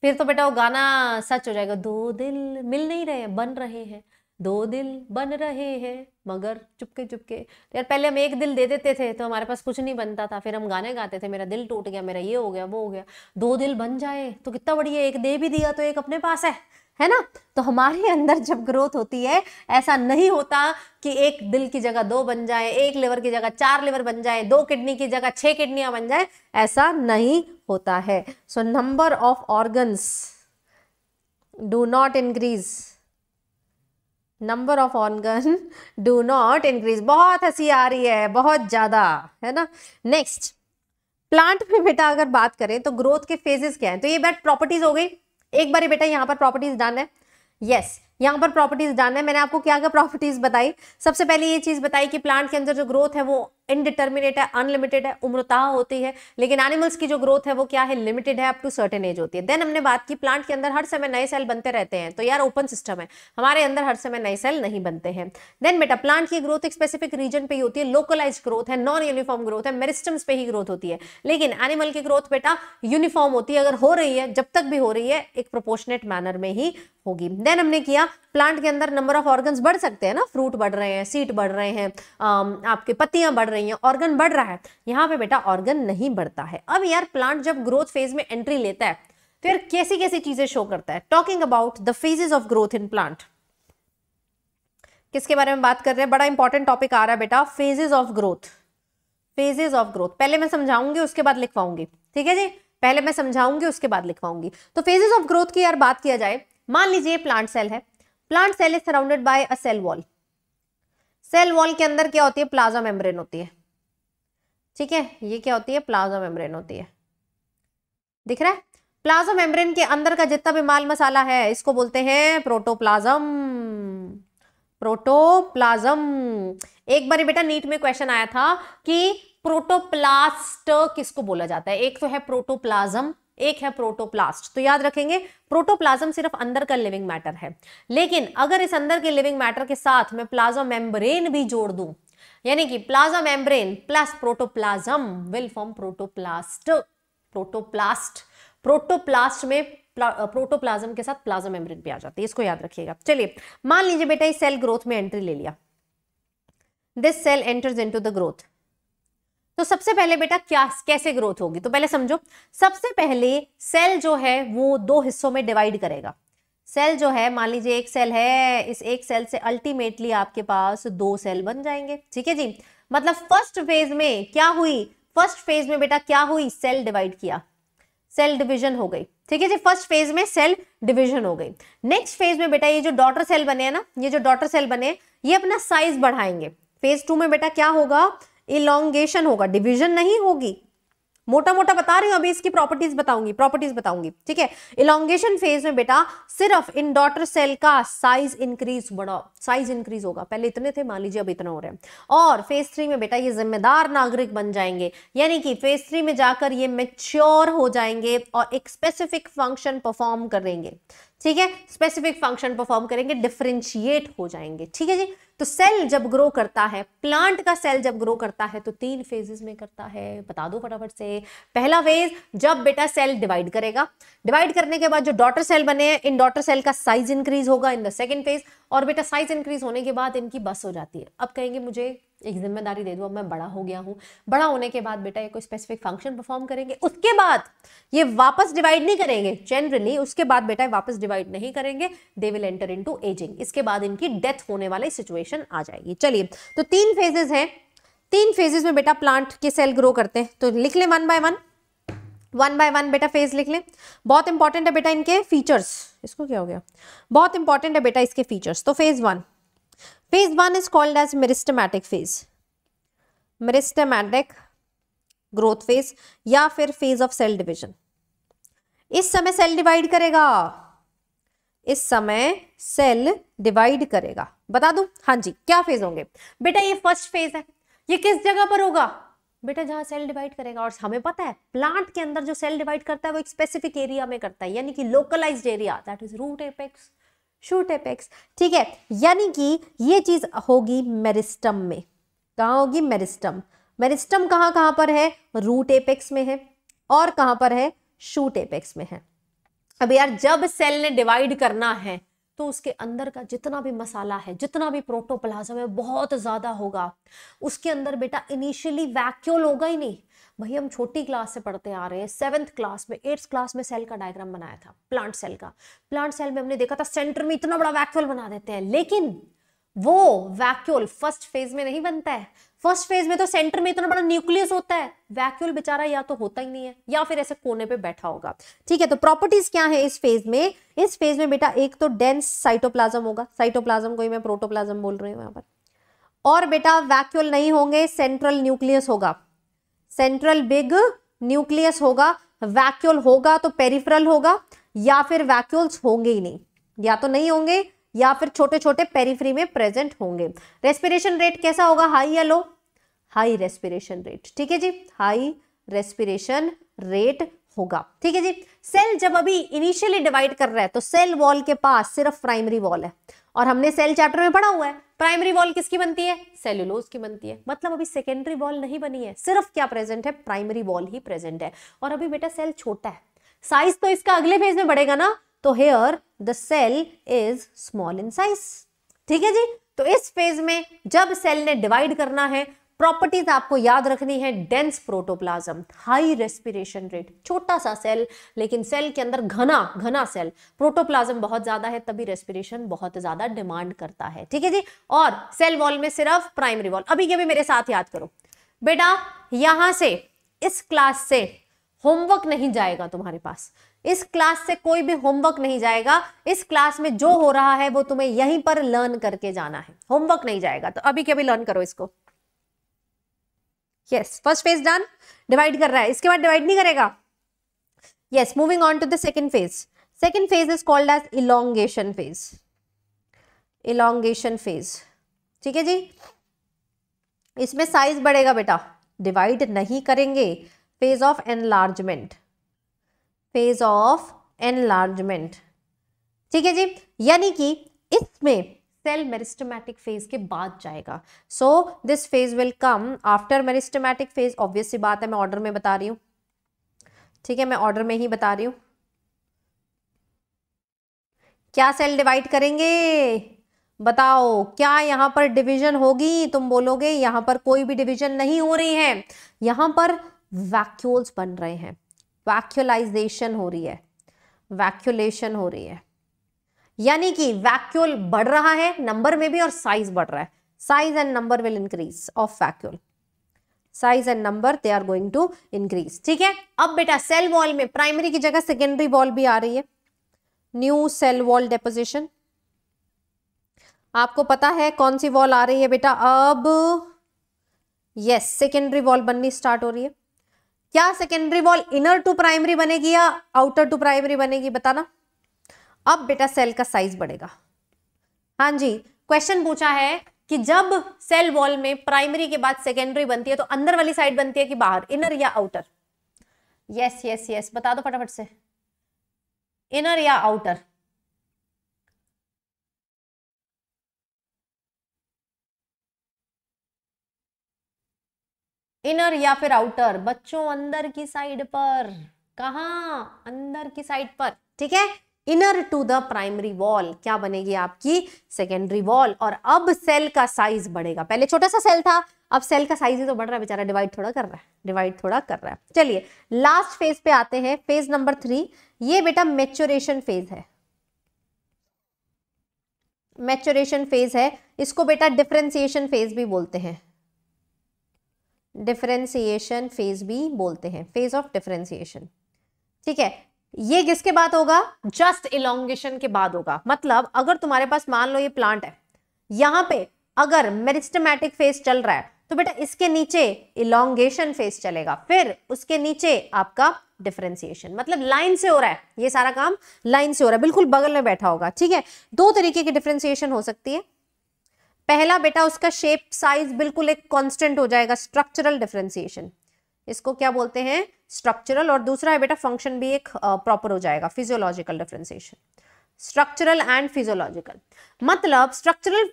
[SPEAKER 1] फिर तो बेटा वो गाना सच हो जाएगा दो दिल मिल नहीं रहे बन रहे हैं दो दिल बन रहे हैं मगर चुपके चुपके तो यार पहले हम एक दिल दे देते थे तो हमारे पास कुछ नहीं बनता था फिर हम गाने गाते थे मेरा दिल टूट गया मेरा ये हो गया वो हो गया दो दिल बन जाए तो कितना बढ़िया एक दे भी दिया तो एक अपने पास है है ना तो हमारे अंदर जब ग्रोथ होती है ऐसा नहीं होता कि एक दिल की जगह दो बन जाए एक लिवर की जगह चार लिवर बन जाए दो किडनी की जगह छह किडनियां बन जाए ऐसा नहीं होता है so number of organs do not increase number of organ do not increase बहुत हंसी आ रही है बहुत ज़्यादा है ना नेक्स्ट प्लांट में बेटा अगर बात करें तो ग्रोथ के फेजेस क्या है तो ये बैट प्रॉपर्टीज हो गई एक बार बेटा यहाँ पर प्रॉपर्टीज डन है यस यहाँ पर प्रॉपर्टीज डन है मैंने आपको क्या क्या प्रॉपर्टीज बताई सबसे पहले ये चीज़ बताई कि प्लांट के अंदर जो ग्रोथ है वो इनडिटर्मिनेट है अनलिमिटेड है उम्रता होती है लेकिन एनिमल्स की जो ग्रोथ है वो क्या है लिमिटेड है अप टू सर्टेन एज होती है देन हमने बात की प्लांट के अंदर हर समय नए सेल बनते रहते हैं तो यार ओपन सिस्टम है हमारे अंदर हर समय नए सेल नहीं बनते हैं देन बेटा प्लांट की ग्रोथ एक स्पेसिफिक रीजन पे ही होती है लोकलाइज ग्रोथ है नॉन यूनिफॉर्म ग्रोथ है मेरिस्टम्स पे ही ग्रोथ होती है लेकिन एनिमल की ग्रोथ बेटा यूनिफॉर्म होती है अगर हो रही है जब तक भी हो रही है एक प्रोपोर्शनेट मैनर में ही होगी देन हमने किया प्लांट के अंदर नंबर ऑफ ऑर्गन्स बढ़ सकते हैं ना फ्रूट बढ़ रहे हैं सीट बढ़ रहे हैं आपके पत्तियां बढ़ रही हैं ऑर्गन बढ़ रहा है यहाँ पे बेटा ऑर्गन नहीं बढ़ता है अब यार प्लांट जब ग्रोथ फेज में एंट्री लेता है तो यार कैसी कैसी चीजें शो करता है talking about the phases of growth in plant किसके बारे में बात कर रहे हैं बड़ा इंपॉर्टेंट टॉपिक आ रहा है बेटा phases of growth phases of growth पहले मैं समझाऊंगी उसके बाद लिखवाऊंगी ठीक है जी पहले मैं समझाऊंगी उसके बाद लिखवाऊंगी तो फेजेस ऑफ ग्रोथ की यार बात किया जाए मान लीजिए प्लांट सेल है plant cell is surrounded by a cell wall cell wall के अंदर क्या होती है प्लाज्मा मेम्ब्रेन होती है ठीक है ये क्या होती है प्लाज्मा मेम्ब्रेन होती है दिख रहा है प्लाज्मा मेम्ब्रेन के अंदर का जितना भी माल मसाला है इसको बोलते हैं प्रोटोप्लाज्म प्रोटोप्लाज्म एक बार बेटा नीट में क्वेश्चन आया था कि प्रोटोप्लास्ट किसको बोला जाता है एक तो है प्रोटोप्लाज्म एक है प्रोटोप्लास्ट तो याद रखेंगे प्रोटोप्लाज्म सिर्फ अंदर का लिविंग मैटर है लेकिन अगर इस अंदर के लिविंग मैटर के साथ मैं प्लाज्मा मेम्ब्रेन भी जोड़ दूं यानी कि plasma membrane plus protoplasm will form protoplast protoplast protoplast में प्रोटोप्लाज्म uh, के साथ प्लाज्मा मेम्ब्रेन भी आ जाती है इसको याद रखिएगा चलिए मान लीजिए बेटा इस सेल ग्रोथ में एंट्री ले लिया this cell enters into the growth तो सबसे पहले बेटा क्या कैसे ग्रोथ होगी तो पहले समझो सबसे पहले सेल जो है वो दो हिस्सों में डिवाइड करेगा सेल जो है मान लीजिए एक सेल है इस एक सेल से अल्टीमेटली आपके पास दो सेल बन जाएंगे ठीक है जी मतलब फर्स्ट फेज में क्या हुई फर्स्ट फेज में बेटा क्या हुई सेल डिवाइड किया सेल डिवीजन हो गई ठीक है जी फर्स्ट फेज में सेल डिवीजन हो गई नेक्स्ट फेज में बेटा ये जो डॉटर सेल बने हैं ना ये जो डॉटर सेल बने ये अपना साइज बढ़ाएंगे फेज टू में बेटा क्या होगा इलोंगेशन होगा डिविजन नहीं होगी मोटा मोटा बता रही हूँ अभी इसकी प्रॉपर्टीज बताऊंगी प्रॉपर्टीज बताऊंगी ठीक है इलांगेशन फेज में बेटा सिर्फ इन डॉटर सेल का साइज इंक्रीज बढ़ाओ साइज इंक्रीज होगा पहले इतने थे मान लीजिए अब इतना हो रहा है और फेज थ्री में बेटा ये जिम्मेदार नागरिक बन जाएंगे यानी कि फेज थ्री में जाकर ये मेच्योर हो जाएंगे और एक स्पेसिफिक फंक्शन परफॉर्म करेंगे ठीक है स्पेसिफिक फंक्शन परफॉर्म करेंगे डिफ्रेंशिएट हो जाएंगे ठीक है जी तो सेल जब ग्रो करता है प्लांट का सेल जब ग्रो करता है तो तीन फेजेस में करता है बता दो फटाफट से पहला फेज जब बेटा सेल डिवाइड करेगा डिवाइड करने के बाद जो डॉटर सेल बने हैं इन डॉटर सेल का साइज इंक्रीज होगा इन द सेकेंड फेज और बेटा साइज इंक्रीज होने के बाद इनकी बस हो जाती है अब कहेंगे मुझे एक जिम्मेदारी दे दो अब मैं बड़ा हो गया हूँ बड़ा होने के बाद बेटा ये कोई स्पेसिफिक फंक्शन परफॉर्म करेंगे उसके बाद ये वापस डिवाइड नहीं करेंगे जनरली उसके बाद बेटा वापस डिवाइड नहीं करेंगे they will enter into ageing इसके बाद इनकी डेथ होने वाली सिचुएशन आ जाएगी चलिए तो तीन फेजेज हैं तीन फेजेज में बेटा प्लांट के सेल ग्रो करते हैं तो लिख ले one by one one by one बेटा फेज लिख लें बहुत इंपॉर्टेंट है बेटा इनके फीचर्स इसको क्या हो गया बहुत इंपॉर्टेंट है बेटा इसके फीचर्स तो phase one phase one is called as meristematic phase meristematic growth phase या फिर फेज ऑफ सेल डिविजन इस समय सेल डिवाइड करेगा इस समय सेल डिवाइड करेगा बता दू हाँ जी क्या फेज होंगे बेटा ये फर्स्ट फेज है ये किस जगह पर होगा बेटा जहाँ सेल डिवाइड करेगा और हमें पता है प्लांट के अंदर जो सेल डिवाइड करता है वो एक स्पेसिफिक एरिया में करता है यानी कि localise area that is root apex shoot apex ठीक है यानी कि ये चीज होगी मेरिस्टम में कहाँ होगी मेरिस्टम मेरिस्टम कहाँ कहाँ पर है रूट एपेक्स में है और कहाँ पर है शूट एपेक्स में है अब यार जब सेल ने डिवाइड करना है तो उसके अंदर का जितना भी मसाला है जितना भी प्रोटोप्लाज्म है बहुत ज़्यादा होगा उसके अंदर बेटा इनिशियली वैक्यूल होगा ही नहीं भाई हम छोटी क्लास से पढ़ते आ रहे हैं सेवन्थ क्लास में एट्थ क्लास में सेल का डायग्राम बनाया था प्लांट सेल का प्लांट सेल में हमने देखा था सेंटर में इतना बड़ा वैक्यूल बना देते हैं लेकिन वो वैक्यूल फर्स्ट फेज में नहीं बनता है फर्स्ट फेज में तो सेंटर में इतना बड़ा न्यूक्लियस होता है वैक्यूल बेचारा या तो होता ही नहीं है या फिर ऐसे कोने पे बैठा होगा ठीक है तो प्रॉपर्टीज क्या है इस फेज में इस फेज में बेटा एक तो डेंस साइटोप्लाज्म होगा साइटोप्लाज्म को ही मैं प्रोटोप्लाज्म बोल रही हूँ यहाँ पर और बेटा वैक्यूल नहीं होंगे सेंट्रल न्यूक्लियस होगा सेंट्रल बिग न्यूक्लियस होगा वैक्यूल होगा तो पेरिफेरल होगा या फिर वैक्यूल्स होंगे ही नहीं या तो नहीं होंगे या फिर छोटे छोटे पेरीफ्री में प्रेजेंट होंगे रेस्पिरेशन रेट कैसा होगा हाई या लो हाई रेस्पिरेशन रेट ठीक है जी हाई रेस्पिरेशन रेट होगा ठीक है जी सेल जब अभी इनिशियली डिवाइड कर रहा है तो सेल वॉल के पास सिर्फ प्राइमरी वॉल है और हमने सेल चैप्टर में पढ़ा हुआ है प्राइमरी वॉल किसकी बनती है सेल्यूलोज की बनती है मतलब अभी सेकेंडरी वॉल नहीं बनी है सिर्फ क्या प्रेजेंट है प्राइमरी वॉल ही प्रेजेंट है और अभी बेटा सेल छोटा है साइज तो इसका अगले फेज में बढ़ेगा ना तो here the cell is small in size ठीक है जी तो इस फेज में जब सेल ने डिवाइड करना है प्रॉपर्टीज आपको याद रखनी है dense protoplasm high respiration rate छोटा सा सेल लेकिन सेल के अंदर घना घना सेल प्रोटोप्लाज्म बहुत ज्यादा है तभी रेस्पिरेशन बहुत ज्यादा डिमांड करता है ठीक है जी और सेल वॉल में सिर्फ प्राइमरी वॉल अभी के भी मेरे साथ याद करो बेटा यहां से इस क्लास से होमवर्क नहीं जाएगा तुम्हारे पास इस क्लास से कोई भी होमवर्क नहीं जाएगा इस क्लास में जो हो रहा है वो तुम्हें यहीं पर लर्न करके जाना है होमवर्क नहीं जाएगा तो अभी के अभी लर्न करो इसको yes first phase done divide कर रहा है इसके बाद डिवाइड नहीं करेगा yes moving on to the second phase second phase is called as elongation phase elongation phase ठीक है जी इसमें साइज बढ़ेगा बेटा डिवाइड नहीं करेंगे phase of enlargement phase of enlargement ठीक है जी यानी कि इसमें सेल मेरिस्टमैटिक फेज के बाद जाएगा so this phase will come after meristematic phase obviously बात है मैं ऑर्डर में बता रही हूँ ठीक है मैं ऑर्डर में ही बता रही हूँ क्या सेल डिवाइड करेंगे बताओ क्या यहाँ पर डिवीजन होगी तुम बोलोगे यहाँ पर कोई भी डिवीजन नहीं हो रही है यहाँ पर वैक्यूल्स बन रहे हैं वैक्यूलाइजेशन हो रही है वैक्यूलेशन हो रही है यानी कि वैक्यूल बढ़ रहा है नंबर में भी और साइज बढ़ रहा है size and number will increase of vacuole size and number they are going to increase ठीक है अब बेटा सेल वॉल में प्राइमरी की जगह सेकेंडरी वॉल भी आ रही है न्यू सेल वॉल डेपोजिशन आपको पता है कौन सी वॉल आ रही है बेटा अब यस सेकेंडरी वॉल बननी स्टार्ट हो रही है क्या secondary wall inner to primary बनेगी या आउटर टू प्राइमरी बनेगी बताना अब बेटा सेल का साइज बढ़ेगा हाँ जी क्वेश्चन पूछा है कि जब सेल वॉल में प्राइमरी के बाद सेकेंडरी बनती है तो अंदर वाली साइड बनती है कि बाहर इनर या आउटर यस यस यस बता दो फटाफट से इनर या आउटर इनर या फिर आउटर बच्चों अंदर की साइड पर कहा अंदर की साइड पर ठीक है inner to the primary wall क्या बनेगी आपकी सेकेंडरी वॉल और अब सेल का साइज बढ़ेगा पहले छोटा सा सेल था अब सेल का साइज ही तो बढ़ रहा है बेचारा डिवाइड थोड़ा कर रहा है डिवाइड थोड़ा कर रहा है चलिए लास्ट फेज पे आते हैं फेज नंबर थ्री ये बेटा मेच्योरेशन फेज है मेच्योरेशन फेज है इसको बेटा डिफ्रेंसिएशन फेज भी बोलते हैं डिफ्रेंसिएशन फेज भी बोलते हैं फेज ऑफ डिफ्रेंसिएशन ठीक है ये किसके बाद होगा जस्ट इलोंगेशन के बाद होगा मतलब अगर तुम्हारे पास मान लो ये प्लांट है यहां पे अगर मेरिस्टमैटिक फेज चल रहा है तो बेटा इसके नीचे इलोंगेशन फेज चलेगा फिर उसके नीचे आपका डिफरेंसिएशन मतलब लाइन से हो रहा है ये सारा काम लाइन से हो रहा है बिल्कुल बगल में बैठा होगा ठीक है दो तरीके की डिफरेंसिएशन हो सकती है पहला बेटा उसका शेप साइज बिल्कुल एक कांस्टेंट हो जाएगा स्ट्रक्चरल डिफ्रेंसिएशन इसको क्या बोलते हैं स्ट्रक्चरल और दूसरा है बेटा फंक्शन भी एक प्रॉपर हो जाएगा physiological differentiation structural and physiological मतलब स्ट्रक्चरल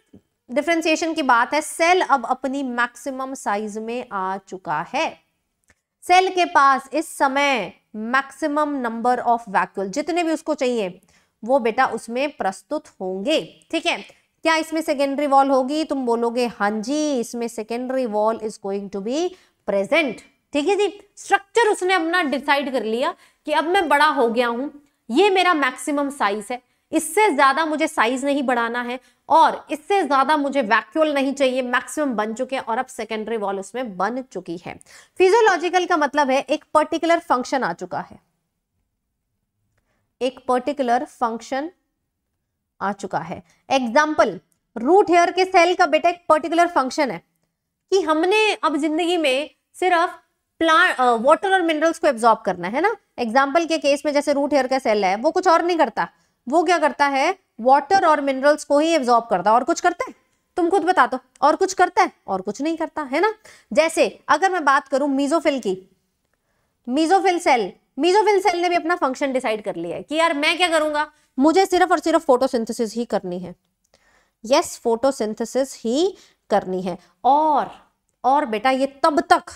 [SPEAKER 1] डिफ्रेंसिएशन की बात है सेल अब अपनी मैक्सिमम साइज में आ चुका है सेल के पास इस समय मैक्सिमम नंबर ऑफ वैक्यूल जितने भी उसको चाहिए वो बेटा उसमें प्रस्तुत होंगे ठीक है क्या इसमें सेकेंडरी वॉल होगी तुम बोलोगे हां जी इसमें secondary wall is going to be present ठीक है जी स्ट्रक्चर उसने अपना डिसाइड कर लिया कि अब मैं बड़ा हो गया हूं ये मेरा मैक्सिमम साइज है इससे ज्यादा मुझे साइज नहीं बढ़ाना है और इससे ज्यादा मुझे वैक्यूल नहीं चाहिए मैक्सिमम बन चुके हैं और अब सेकेंडरी वॉल उसमें बन चुकी है फिजियोलॉजिकल का मतलब है एक पर्टिकुलर फंक्शन आ चुका है एक पर्टिकुलर फंक्शन आ चुका है एग्जाम्पल रूट हेयर के सेल का बेटा एक पर्टिकुलर फंक्शन है कि हमने अब जिंदगी में सिर्फ प्लांट वाटर और मिनरल्स को एब्जॉर्ब करना है ना एग्जाम्पल के केस में जैसे रूट हेयर का सेल है वो कुछ और नहीं करता वो क्या करता है वाटर और मिनरल्स को ही एब्जॉर्ब करता है और कुछ करता है तुम खुद बता दो और कुछ करता है और कुछ नहीं करता है ना जैसे अगर मैं बात करूं मीजोफिल की मीजोफिल सेल मीजोफिल सेल ने भी अपना फंक्शन डिसाइड कर लिया है कि यार मैं क्या करूंगा मुझे सिर्फ और सिर्फ फोटोसिंथेसिस ही करनी है यस yes, फोटोसिंथेसिस ही करनी है और और बेटा ये तब तक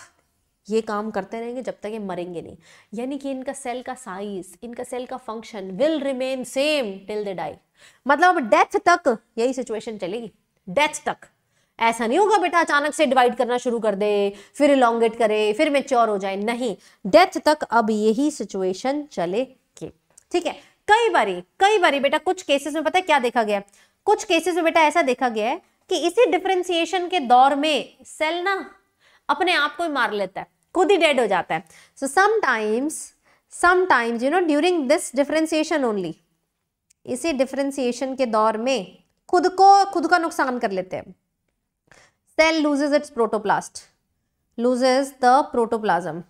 [SPEAKER 1] ये काम करते रहेंगे जब तक ये मरेंगे नहीं यानी कि इनका सेल का साइज इनका सेल का function will remain same till the die मतलब अब डेथ तक यही सिचुएशन चलेगी डेथ तक ऐसा नहीं होगा बेटा अचानक से डिवाइड करना शुरू कर दे फिर इलांगेट करे फिर मेच्योर हो जाए नहीं डेथ तक अब यही सिचुएशन चलेगी ठीक है कई बारी कई बारी बेटा कुछ केसेस में पता है क्या देखा गया कुछ केसेस में बेटा ऐसा देखा गया है कि इसी डिफ्रेंसिएशन के दौर में सेल ना अपने आप को ही मार लेता है खुद ही डेड हो जाता है so sometimes sometimes you know during this differentiation only इसी डिफ्रेंसिएशन के दौर में खुद को खुद का नुकसान कर लेते हैं cell loses its protoplast loses the protoplasm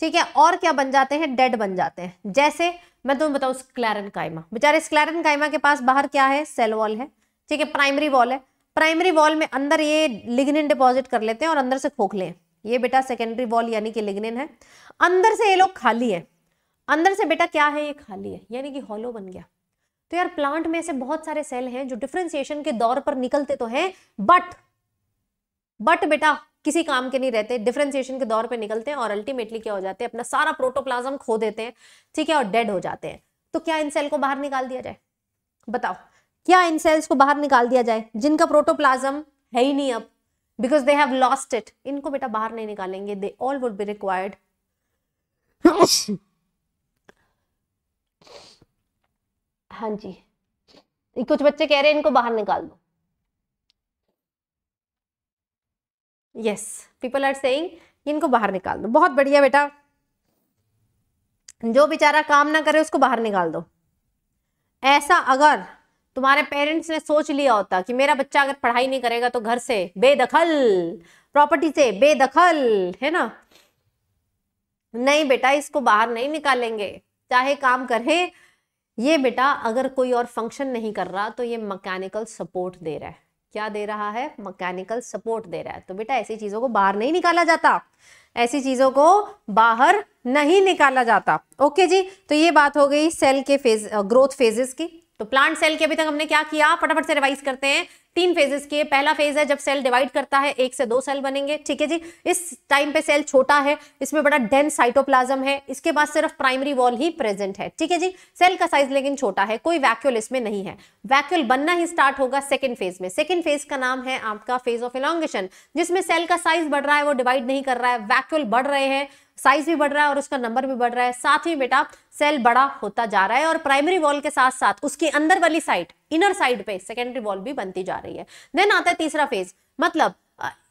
[SPEAKER 1] ठीक है और क्या बन जाते हैं डेड बन जाते हैं जैसे मैं तुम्हें बताऊँ स्क्लैरन कायमा बेचारे स्क्लैरन कायमा के पास बाहर क्या है सेल वॉल है ठीक है प्राइमरी वॉल है प्राइमरी वॉल में अंदर ये लिग्निन डिपॉजिट कर लेते हैं और अंदर से खोख लें ये बेटा सेकेंडरी वॉल यानी कि लिग्निन है अंदर से ये लोग खाली है अंदर से बेटा क्या है ये खाली है यानी कि हॉलो बन गया तो यार प्लांट में ऐसे बहुत सारे सेल हैं जो डिफ्रेंसिएशन के दौर पर निकलते तो हैं बट बट बेटा किसी काम के नहीं रहते डिफ्रेंसिएशन के दौर पर निकलते हैं और अल्टीमेटली क्या हो जाते हैं अपना सारा प्रोटोप्लाज्म खो देते हैं ठीक है और डेड हो जाते हैं तो क्या इन सेल को बाहर निकाल दिया जाए बताओ क्या इन सेल्स को बाहर निकाल दिया जाए जिनका प्रोटोप्लाज्म है ही नहीं अब because they have lost it इनको बेटा बाहर नहीं निकालेंगे they all would be required हाँ जी कुछ बच्चे कह रहे हैं इनको बाहर निकाल दो यस पीपल आर सेइंग इनको बाहर निकाल दो बहुत बढ़िया बेटा जो बेचारा काम ना करे उसको बाहर निकाल दो ऐसा अगर तुम्हारे पेरेंट्स ने सोच लिया होता कि मेरा बच्चा अगर पढ़ाई नहीं करेगा तो घर से बेदखल प्रॉपर्टी से बेदखल है ना नहीं बेटा इसको बाहर नहीं निकालेंगे चाहे काम करे ये बेटा अगर कोई और फंक्शन नहीं कर रहा तो ये मकैनिकल सपोर्ट दे रहा है क्या दे रहा है मकैनिकल सपोर्ट दे रहा है तो बेटा ऐसी चीजों को बाहर नहीं निकाला जाता ऐसी चीजों को बाहर नहीं निकाला जाता ओके जी तो ये बात हो गई सेल के फेज ग्रोथ फेजेस की तो प्लांट सेल की अभी तक हमने क्या किया फटाफट से रिवाइज करते हैं तीन फेजेस के पहला फेज है जब सेल डिवाइड करता है एक से दो सेल बनेंगे ठीक है जी इस टाइम पे सेल छोटा है इसमें बड़ा डेंस साइटोप्लाज्म है इसके बाद सिर्फ प्राइमरी वॉल ही प्रेजेंट है ठीक है जी सेल का साइज लेकिन छोटा है कोई वैक्यूल इसमें नहीं है वैक्यूल बनना ही स्टार्ट होगा सेकेंड फेज में सेकेंड फेज का नाम है आपका फेज ऑफ इलांगेशन जिसमें सेल का साइज बढ़ रहा है वो डिवाइड नहीं कर रहा है वैक्यूल बढ़ रहे हैं साइज भी बढ़ रहा है और उसका नंबर भी बढ़ रहा है साथ ही बेटा सेल बड़ा होता जा रहा है और प्राइमरी वॉल के साथ साथ उसकी अंदर वाली साइड इनर साइड पे सेकेंडरी वॉल भी बनती जा रही है देन आता है तीसरा फेज मतलब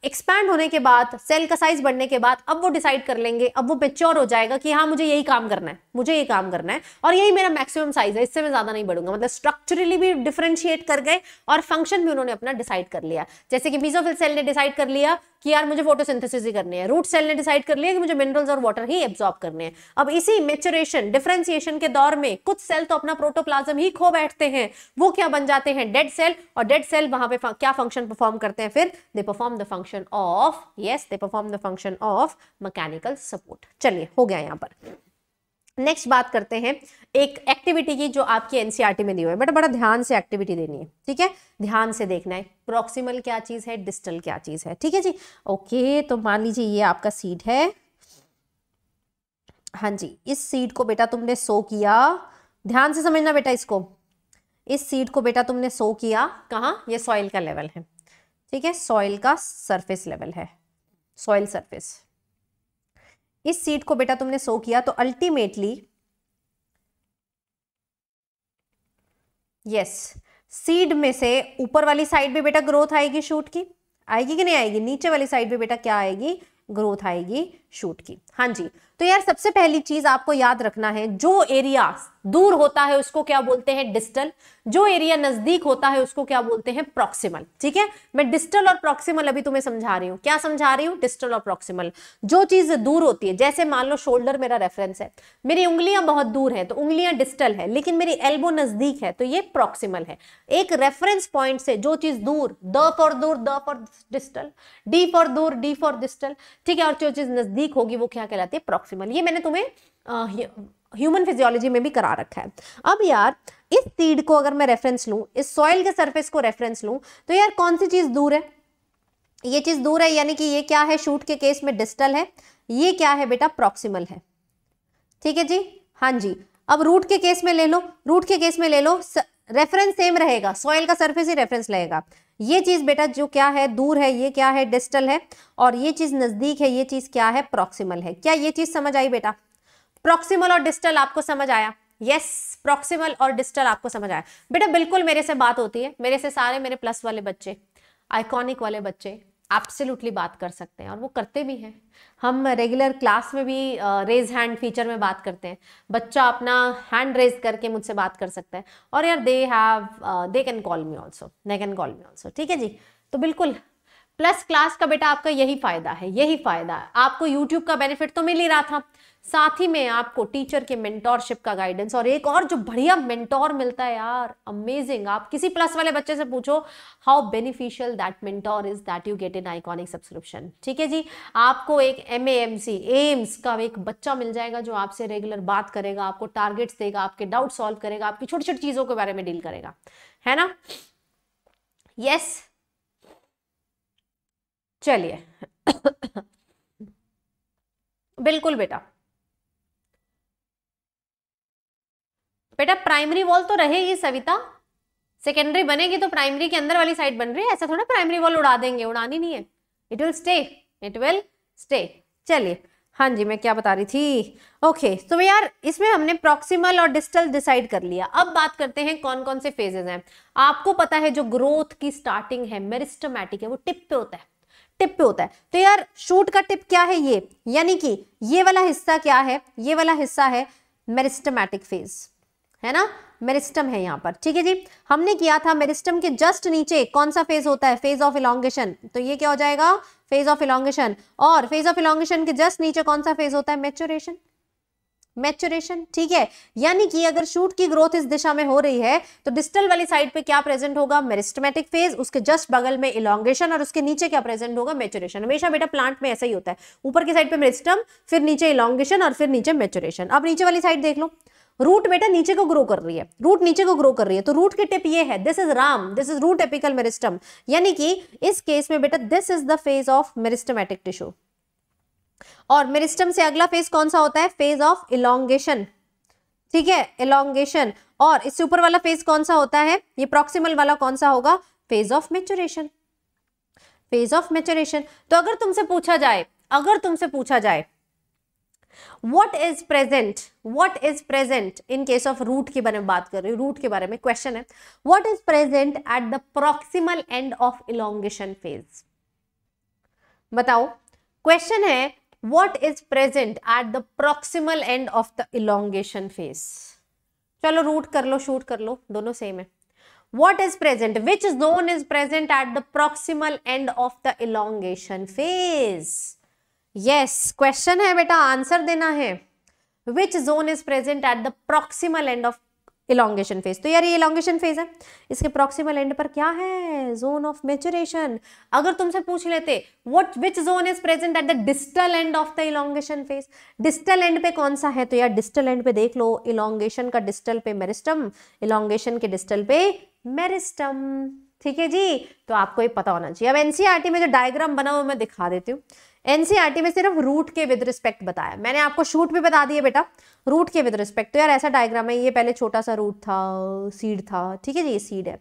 [SPEAKER 1] एक्सपैंड होने के बाद सेल का साइज बढ़ने के बाद अब वो डिसाइड कर लेंगे अब वो मेच्योर हो जाएगा कि हाँ मुझे यही काम करना है मुझे ये काम करना है और यही मेरा मैक्सिमम साइज है इससे मैं ज्यादा नहीं बढ़ूंगा मतलब स्ट्रक्चरली भी डिफ्रेंशिएट कर गए और फंक्शन भी उन्होंने अपना डिसाइड कर लिया जैसे कि मीजोफिल सेल ने डिसाइड कर लिया कि यार मुझे फोटो ही करनी है रूट सेल ने डिसाइड कर लिया कि मुझे मिनरल्स और वाटर ही एब्जॉर्ब करने हैं अब इसी मेच्योरेशन डिफ्रेंसिएशन के दौर में कुछ सेल तो अपना प्रोटोप्लाज्म ही खो बैठते हैं वो क्या बन जाते हैं डेड सेल और डेड सेल वहां पर क्या फंक्शन परफॉर्म करते हैं फिर they perform the function function of yes they perform the function of mechanical support चलिए हो गया यहाँ पर नेक्स्ट बात करते हैं एक एक्टिविटी की जो आपकी एनसीईआरटी e में दी हुई है बेटा बड़ा ध्यान से एक्टिविटी देनी है ठीक है ध्यान से देखना है प्रॉक्सिमल क्या चीज़ है डिस्टल क्या चीज़ है ठीक है जी ओके तो मान लीजिए ये आपका सीड है हाँ जी इस सीड को बेटा तुमने सो किया ध्यान से समझना बेटा इसको इस सीड को बेटा तुमने सो किया कहा ये सॉइल का लेवल है ठीक है सॉइल का सरफेस लेवल है सॉइल सरफेस इस सीड को बेटा तुमने सो किया तो अल्टीमेटली यस सीड में से ऊपर वाली साइड भी बेटा ग्रोथ आएगी शूट की आएगी कि नहीं आएगी नीचे वाली साइड भी बेटा क्या आएगी ग्रोथ आएगी शूट की हाँ जी तो यार सबसे पहली चीज आपको याद रखना है जो एरिया दूर होता है उसको क्या बोलते हैं डिस्टल जो एरिया नजदीक होता है उसको क्या बोलते हैं प्रॉक्सिमल ठीक है मैं डिस्टल और प्रॉक्सिमल अभी तुम्हें समझा रही हूँ क्या समझा रही हूँ डिस्टल और प्रॉक्सिमल जो चीज दूर होती है जैसे मान लो शोल्डर मेरा रेफरेंस है मेरी उंगलियां बहुत दूर है तो उंगलियां डिस्टल है लेकिन मेरी एल्बो नजदीक है तो ये प्रॉक्सिमल है एक रेफरेंस पॉइंट से जो चीज दूर द फॉर दूर D for distal D for दूर डी फॉर डिस्टल ठीक है और जो चीज नजदीक लीक होगी वो क्या कहलाती है प्रॉक्सिमल ये मैंने तुम्हें ह्यूमन फिजियोलॉजी में भी करा रखा है अब यार इस सीड को अगर मैं रेफरेंस लूँ इस सॉइल के सर्फेस को रेफरेंस लूँ तो यार कौन सी चीज़ दूर है ये चीज़ दूर है यानी कि ये क्या है शूट के केस में डिस्टल है ये क्या है बेटा प्रॉक्सिमल है ठीक है जी हाँ जी अब रूट के केस में ले लो रूट के केस में ले लो रेफरेंस सेम रहेगा सॉइल का सरफेस ही रेफरेंस रहेगा ये चीज़ बेटा जो क्या है दूर है ये क्या है डिस्टल है और ये चीज़ नज़दीक है ये चीज़ क्या है प्रोक्सीमल है क्या ये चीज़ समझ आई बेटा प्रोक्सीमल और डिस्टल आपको समझ आया यस प्रोक्सीमल और डिस्टल आपको समझ आया बेटा बिल्कुल मेरे से बात होती है मेरे से सारे मेरे प्लस वाले बच्चे आइकॉनिक वाले बच्चे एब्सोल्युटली बात कर सकते हैं और वो करते भी हैं हम रेगुलर क्लास में भी रेज हैंड फीचर में बात करते हैं बच्चा अपना हैंड रेज करके मुझसे बात कर सकता है और यार they have they can call me also they can call me also ठीक है जी तो बिल्कुल प्लस क्लास का बेटा आपका यही फायदा है यही फायदा है आपको यूट्यूब का बेनिफिट तो मिल ही रहा था साथ ही में आपको टीचर के मेंटोरशिप का गाइडेंस और एक और जो बढ़िया मेंटोर मिलता है यार अमेजिंग आप किसी प्लस वाले बच्चे से पूछो how beneficial that mentor is that you get in iconic subscription ठीक है जी आपको एक एम एम्स का एक बच्चा मिल जाएगा जो आपसे रेगुलर बात करेगा आपको टारगेट्स देगा आपके डाउट सॉल्व करेगा आपकी छोटी छोटी चीज़ों के बारे में डील करेगा है ना यस yes. चलिए बिल्कुल बेटा बेटा प्राइमरी वॉल तो रहेगी सविता सेकेंडरी बनेगी तो प्राइमरी के अंदर वाली साइड बन रही है ऐसा थोड़ा प्राइमरी वॉल उड़ा देंगे उड़ानी नहीं है it will stay it will stay चलिए हाँ जी मैं क्या बता रही थी ओके तो यार इसमें हमने प्रॉक्सिमल और डिस्टल डिसाइड कर लिया अब बात करते हैं कौन कौन से फेजेज हैं आपको पता है जो ग्रोथ की स्टार्टिंग है मेरिस्टमैटिक है वो टिप पे होता है टिप पे होता है तो यार शूट का टिप क्या है ये यानी कि ये वाला हिस्सा क्या है ये वाला हिस्सा है मेरिस्टमैटिक फेज है ना मेरिस्टम है यहाँ पर ठीक है जी हमने किया था मेरिस्टम के जस्ट नीचे कौन सा फेज होता है फेज ऑफ इलांगेशन तो ये क्या हो जाएगा फेज ऑफ इलांगेशन और फेज ऑफ इलांगेशन के जस्ट नीचे कौन सा फेज होता है मेच्योरेशन मेच्योरेशन ठीक है यानी कि अगर शूट की ग्रोथ इस दिशा में हो रही है तो डिस्टल वाली साइड पे क्या प्रेजेंट होगा मेरिस्टमेटिक फेज उसके जस्ट बगल में इलांगेशन और उसके नीचे क्या प्रेजेंट होगा मेच्योरेशन हमेशा बेटा प्लांट में ऐसा ही होता है ऊपर की साइड पे मेरिस्टम फिर नीचे इलांगेशन और फिर नीचे मेच्योरेशन अब नीचे वाली साइड देख लो रूट बेटा नीचे को ग्रो कर रही है रूट नीचे को ग्रो कर रही है तो रूट की टिप ये है this is RAM this is root apical meristem यानी कि इस केस में बेटा this is the phase of meristematic tissue और मेरिस्टम से अगला फेज कौन सा होता है फेज ऑफ इलोंगेशन ठीक है इलोंगेशन और इससे ऊपर वाला फेज कौन सा होता है ये प्रॉक्सिमल वाला कौन सा होगा phase of maturation phase of maturation तो अगर तुमसे पूछा जाए अगर तुमसे पूछा जाए what is present what is present in case of root के बारे में बात कर रही हूँ रूट के बारे में क्वेश्चन है what is present at the proximal end of elongation phase बताओ क्वेश्चन है what is present at the proximal end of the elongation phase चलो रूट कर लो शूट कर लो दोनों सेम है what is present which zone is present at the proximal end of the elongation phase yes question है बेटा answer देना है which zone is present at the proximal end of elongation phase तो यार ये इलांगेशन फेज है इसके proximal and पर क्या है जोन ऑफ मेचुरेशन अगर तुमसे पूछ लेते what which zone is present at the distal end of the elongation phase distal end पे कौन सा है तो यार डिस्टल एंड पे देख लो इलांगेशन का डिस्टल पे मेरिस्टम इलांगेशन के डिस्टल पे मेरिस्टम ठीक है जी तो आपको ये पता होना चाहिए अब एनसीईआरटी e में जो डायग्राम बना हुआ मैं दिखा देती हूँ एनसीईआरटी e में सिर्फ रूट के विद रिस्पेक्ट बताया मैंने आपको शूट भी बता दिया बेटा रूट के विद रिस्पेक्ट तो यार ऐसा डायग्राम है ये पहले छोटा सा रूट था सीड था ठीक है जी ये सीड है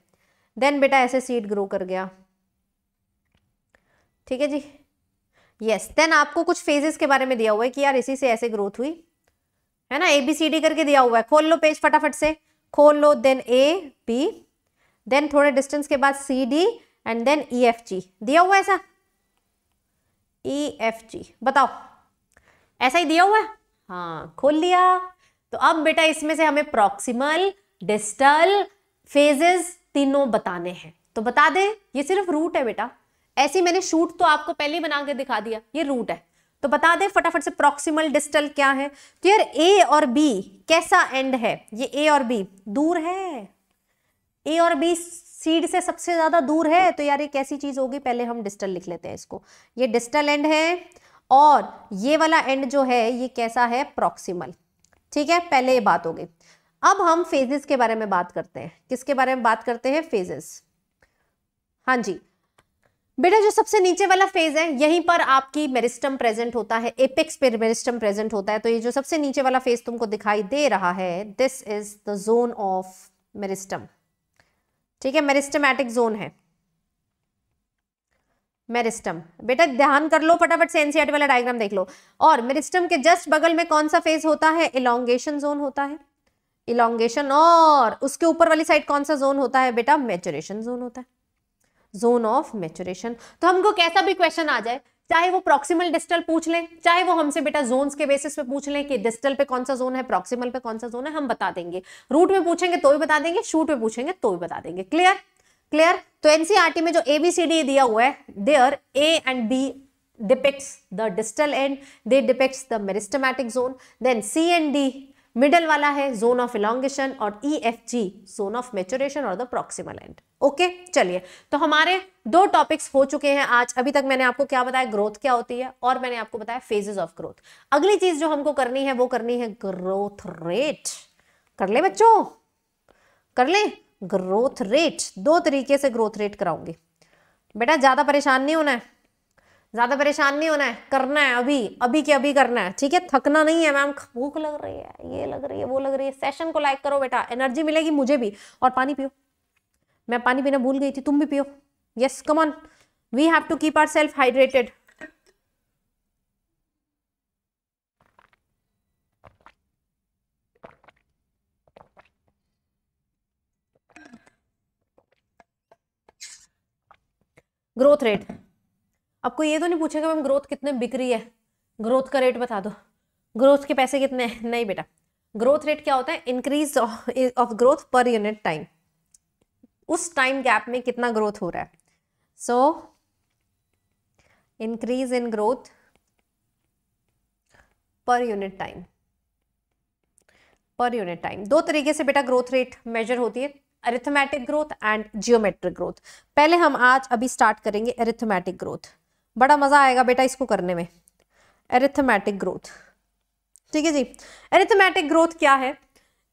[SPEAKER 1] देन बेटा ऐसे सीड ग्रो कर गया ठीक है जी यस yes. देन आपको कुछ फेजेस के बारे में दिया हुआ है कि यार इसी से ऐसे ग्रोथ हुई है ना ए बी सी डी करके दिया हुआ है खोल लो पेज फटाफट से खोल लो देन ए बी देन थोड़े डिस्टेंस के बाद C D and then E F G दिया हुआ ऐसा ई एफ जी बताओ ऐसा ही दिया हुआ है हाँ खोल लिया तो अब बेटा इसमें से हमें प्रॉक्सिमल डिस्टल फेजेस तीनों बताने हैं तो बता दें ये सिर्फ रूट है बेटा ऐसी मैंने शूट तो आपको पहले ही बना के दिखा दिया ये रूट है तो बता दें फटाफट से प्रॉक्सिमल डिस्टल क्या है तो यार ए और बी कैसा एंड है ये ए और बी दूर है ए और बी सीड से सबसे ज़्यादा दूर है तो यार ये कैसी चीज़ होगी पहले हम डिस्टल लिख लेते हैं इसको ये डिस्टल एंड है और ये वाला एंड जो है ये कैसा है प्रॉक्सिमल ठीक है पहले ये बात हो गई अब हम फेजेस के बारे में बात करते हैं किसके बारे में बात करते हैं फेजेस हाँ जी बेटा जो सबसे नीचे वाला फेज है यहीं पर आपकी मेरिस्टम प्रेजेंट होता है एपेक्स पे मेरिस्टम प्रेजेंट होता है तो ये जो सबसे नीचे वाला फेज तुमको दिखाई दे रहा है this is the zone of meristem ठीक है मेरिस्टमैटिक जोन है मेरिस्टम बेटा ध्यान कर लो फटाफट से एनसीआर e वाला डायग्राम देख लो और मेरिस्टम के जस्ट बगल में कौन सा फेज होता है इलांगेशन जोन होता है इलांगेशन और उसके ऊपर वाली साइड कौन सा जोन होता है बेटा मेचुरेशन जोन होता है जोन ऑफ मेचुरेशन तो हमको कैसा भी क्वेश्चन आ जाए चाहे वो प्रॉक्सिमल डिस्टल पूछ लें चाहे वो हमसे बेटा जोन्स के बेसिस पे पूछ लें कि डिस्टल पे कौन सा जोन है प्रॉक्सिमल पे कौन सा जोन है हम बता देंगे रूट में पूछेंगे तो भी बता देंगे शूट में पूछेंगे तो भी बता देंगे क्लियर क्लियर तो एनसीआरटी e में जो एबीसीडी दिया हुआ है there A and B depicts the distal end they depicts the meristematic zone then C and D middle वाला है जोन ऑफ इलांगेशन और E F G zone of maturation और द प्रोक्सिमल एंड ओके चलिए तो हमारे दो topics हो चुके हैं आज अभी तक मैंने आपको क्या बताया ग्रोथ क्या होती है और मैंने आपको बताया फेजेस ऑफ ग्रोथ अगली चीज जो हमको करनी है वो करनी है ग्रोथ रेट कर ले बच्चों कर ले ग्रोथ रेट दो तरीके से ग्रोथ रेट कराऊंगी बेटा ज्यादा परेशान नहीं होना है ज़्यादा परेशान नहीं होना है करना है अभी अभी के अभी करना है ठीक है थकना नहीं है मैम भूख लग रही है ये लग रही है वो लग रही है सेशन को लाइक करो बेटा एनर्जी मिलेगी मुझे भी और पानी पियो मैं पानी पीना भूल गई थी तुम भी पियो yes come on we have to keep our self hydrated growth rate आपको ये तो नहीं पूछेगा मैम ग्रोथ कितने बिक रही है ग्रोथ का रेट बता दो ग्रोथ के पैसे कितने हैं नहीं बेटा ग्रोथ रेट क्या होता है increase of growth per unit time उस टाइम गैप में कितना ग्रोथ हो रहा है so increase in growth per unit time per unit time दो तरीके से बेटा ग्रोथ रेट मेजर होती है arithmetic growth and geometric growth पहले हम आज अभी स्टार्ट करेंगे अरिथमेटिक ग्रोथ बड़ा मज़ा आएगा बेटा इसको करने में एरिथमेटिक ग्रोथ ठीक है जी एरिथमेटिक ग्रोथ क्या है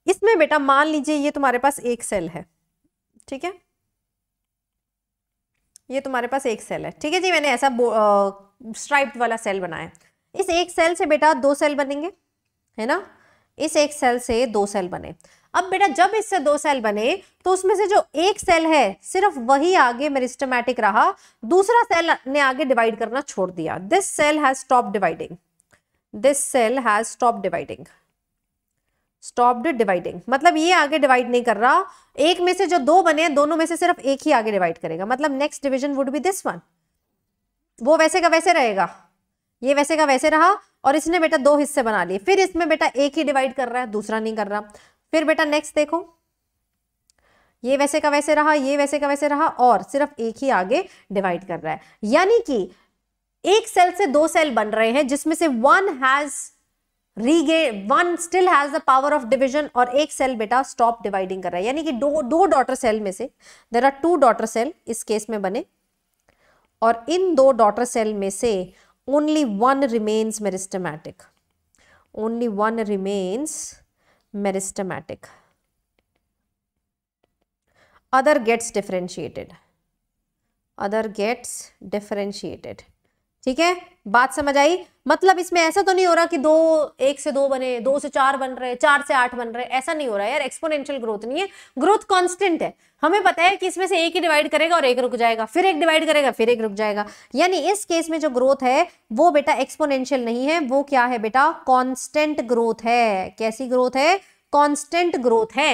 [SPEAKER 1] इसमें बेटा मान लीजिए ये तुम्हारे पास एक सेल है ठीक है ये तुम्हारे पास एक सेल है ठीक है जी मैंने ऐसा स्ट्राइप्ड वाला सेल बनाया इस एक सेल से बेटा दो सेल बनेंगे है ना इस एक सेल से दो सेल बने अब बेटा जब इससे दो सेल बने तो उसमें से जो एक सेल है सिर्फ वही आगे मेरिस्टमैटिक रहा दूसरा सेल ने आगे डिवाइड करना छोड़ दिया this cell has stop dividing this cell has stop dividing stopped dividing मतलब ये आगे डिवाइड नहीं कर रहा एक में से जो दो बने हैं दोनों में से सिर्फ एक ही आगे डिवाइड करेगा मतलब next division would be this one वो वैसे का वैसे रहेगा ये वैसे का वैसे रहा और इसने बेटा दो हिस्से बना लिए फिर इसमें बेटा एक ही डिवाइड कर रहा है दूसरा नहीं कर रहा फिर बेटा नेक्स्ट देखो ये वैसे का वैसे रहा ये वैसे का वैसे रहा और सिर्फ एक ही आगे डिवाइड कर रहा है यानी कि एक सेल से दो सेल बन रहे हैं जिसमें से वन हैज रीगे one still has the power of division और एक सेल बेटा स्टॉप डिवाइडिंग कर रहा है यानी कि दो दो डॉटर सेल में से there are two daughter cell इस केस में बने और इन दो डॉटर सेल में से only one remains meristematic only one remains meristematic. Other gets differentiated. Other gets differentiated. ठीक है बात समझ आई मतलब इसमें ऐसा तो नहीं हो रहा कि दो एक से दो बने दो से चार बन रहे चार से आठ बन रहे ऐसा नहीं हो रहा यार एक्सपोनेंशियल ग्रोथ नहीं है ग्रोथ कांस्टेंट है हमें पता है कि इसमें से एक ही डिवाइड करेगा और एक रुक जाएगा फिर एक डिवाइड करेगा फिर एक रुक जाएगा यानी इस केस में जो ग्रोथ है वो बेटा एक्सपोनेंशियल नहीं है वो क्या है बेटा कॉन्स्टेंट ग्रोथ है कैसी ग्रोथ है कॉन्स्टेंट ग्रोथ है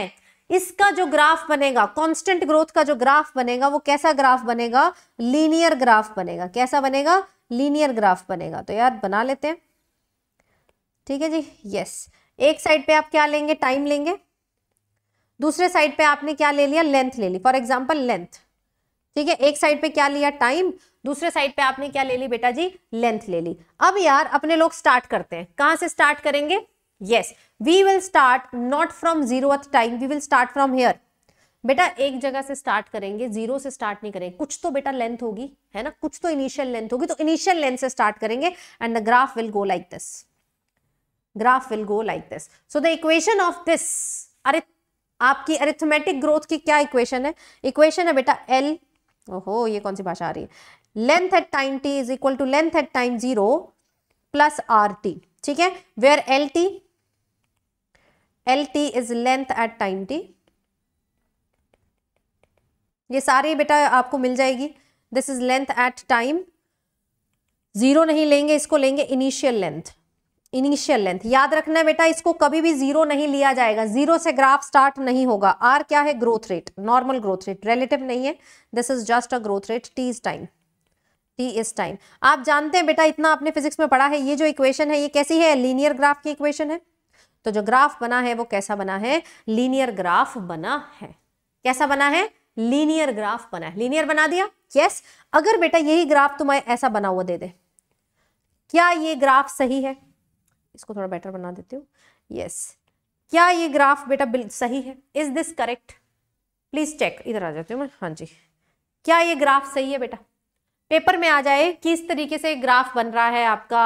[SPEAKER 1] इसका जो ग्राफ बनेगा कॉन्स्टेंट ग्रोथ का जो ग्राफ बनेगा वो कैसा ग्राफ बनेगा लीनियर ग्राफ बनेगा कैसा बनेगा लीनियर ग्राफ बनेगा तो यार बना लेते हैं ठीक है जी यस एक साइड पे आप क्या लेंगे टाइम लेंगे दूसरे साइड पे आपने क्या ले लिया लेंथ ले ली फॉर एग्जाम्पल लेंथ ठीक है एक साइड पे क्या लिया टाइम दूसरे साइड पे आपने क्या ले ली बेटा जी लेंथ ले ली अब यार अपने लोग स्टार्ट करते हैं कहां से स्टार्ट करेंगे yes we will start not from zero at time we will start from here बेटा एक जगह से स्टार्ट करेंगे जीरो से स्टार्ट नहीं करेंगे कुछ तो बेटा लेंथ होगी है ना कुछ तो इनिशियल लेंथ होगी तो इनिशियल लेंथ से स्टार्ट करेंगे and the graph will go like this graph will go like this so the equation of this अरे आपकी अरिथमेटिक ग्रोथ की क्या इक्वेशन है इक्वेशन है बेटा एल ओहो ये कौन सी भाषा आ रही है length at time T is equal to length at time zero plus R T ठीक है where L T L T is length at time T ये सारी बेटा आपको मिल जाएगी this is length at time zero नहीं लेंगे इसको लेंगे इनिशियल लेंथ इनिशियल लेंथ याद रखना है बेटा इसको कभी भी जीरो नहीं लिया जाएगा जीरो से ग्राफ स्टार्ट नहीं होगा आर क्या है growth rate normal growth rate relative नहीं है this is just a growth rate T is time T is time आप जानते हैं बेटा इतना आपने फिजिक्स में पढ़ा है ये जो इक्वेशन है ये कैसी है लीनियर ग्राफ की इक्वेशन है तो जो ग्राफ बना है वो कैसा बना है लीनियर ग्राफ बना है कैसा बना है लीनियर ग्राफ बना है लीनियर बना दिया यस अगर बेटा यही ग्राफ तुम्हें ऐसा बना हुआ दे दे क्या ये ग्राफ सही है इसको थोड़ा बेटर बना देती हूँ यस क्या ये ग्राफ बेटा सही है is this correct please check इधर आ जाती हूँ मैं हाँ जी क्या ये ग्राफ सही है बेटा पेपर में आ जाए किस तरीके से ग्राफ बन रहा है आपका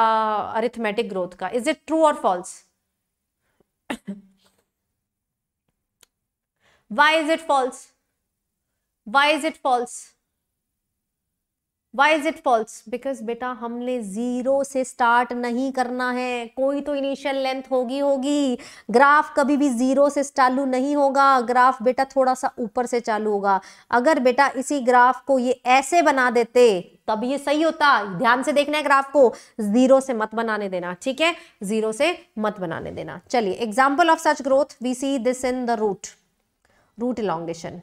[SPEAKER 1] अरिथमेटिक ग्रोथ का इज इट ट्रू और false why is it false why is it false why is it false because बेटा हमने जीरो से स्टार्ट नहीं करना है कोई तो इनिशियल लेंथ होगी होगी ग्राफ कभी भी जीरो से चालू नहीं होगा ग्राफ बेटा थोड़ा सा ऊपर से चालू होगा अगर बेटा इसी ग्राफ को ये ऐसे बना देते तब ये सही होता ध्यान से देखना है ग्राफ को जीरो से मत बनाने देना ठीक है जीरो से मत बनाने देना चलिए example of such growth we see this in the root root elongation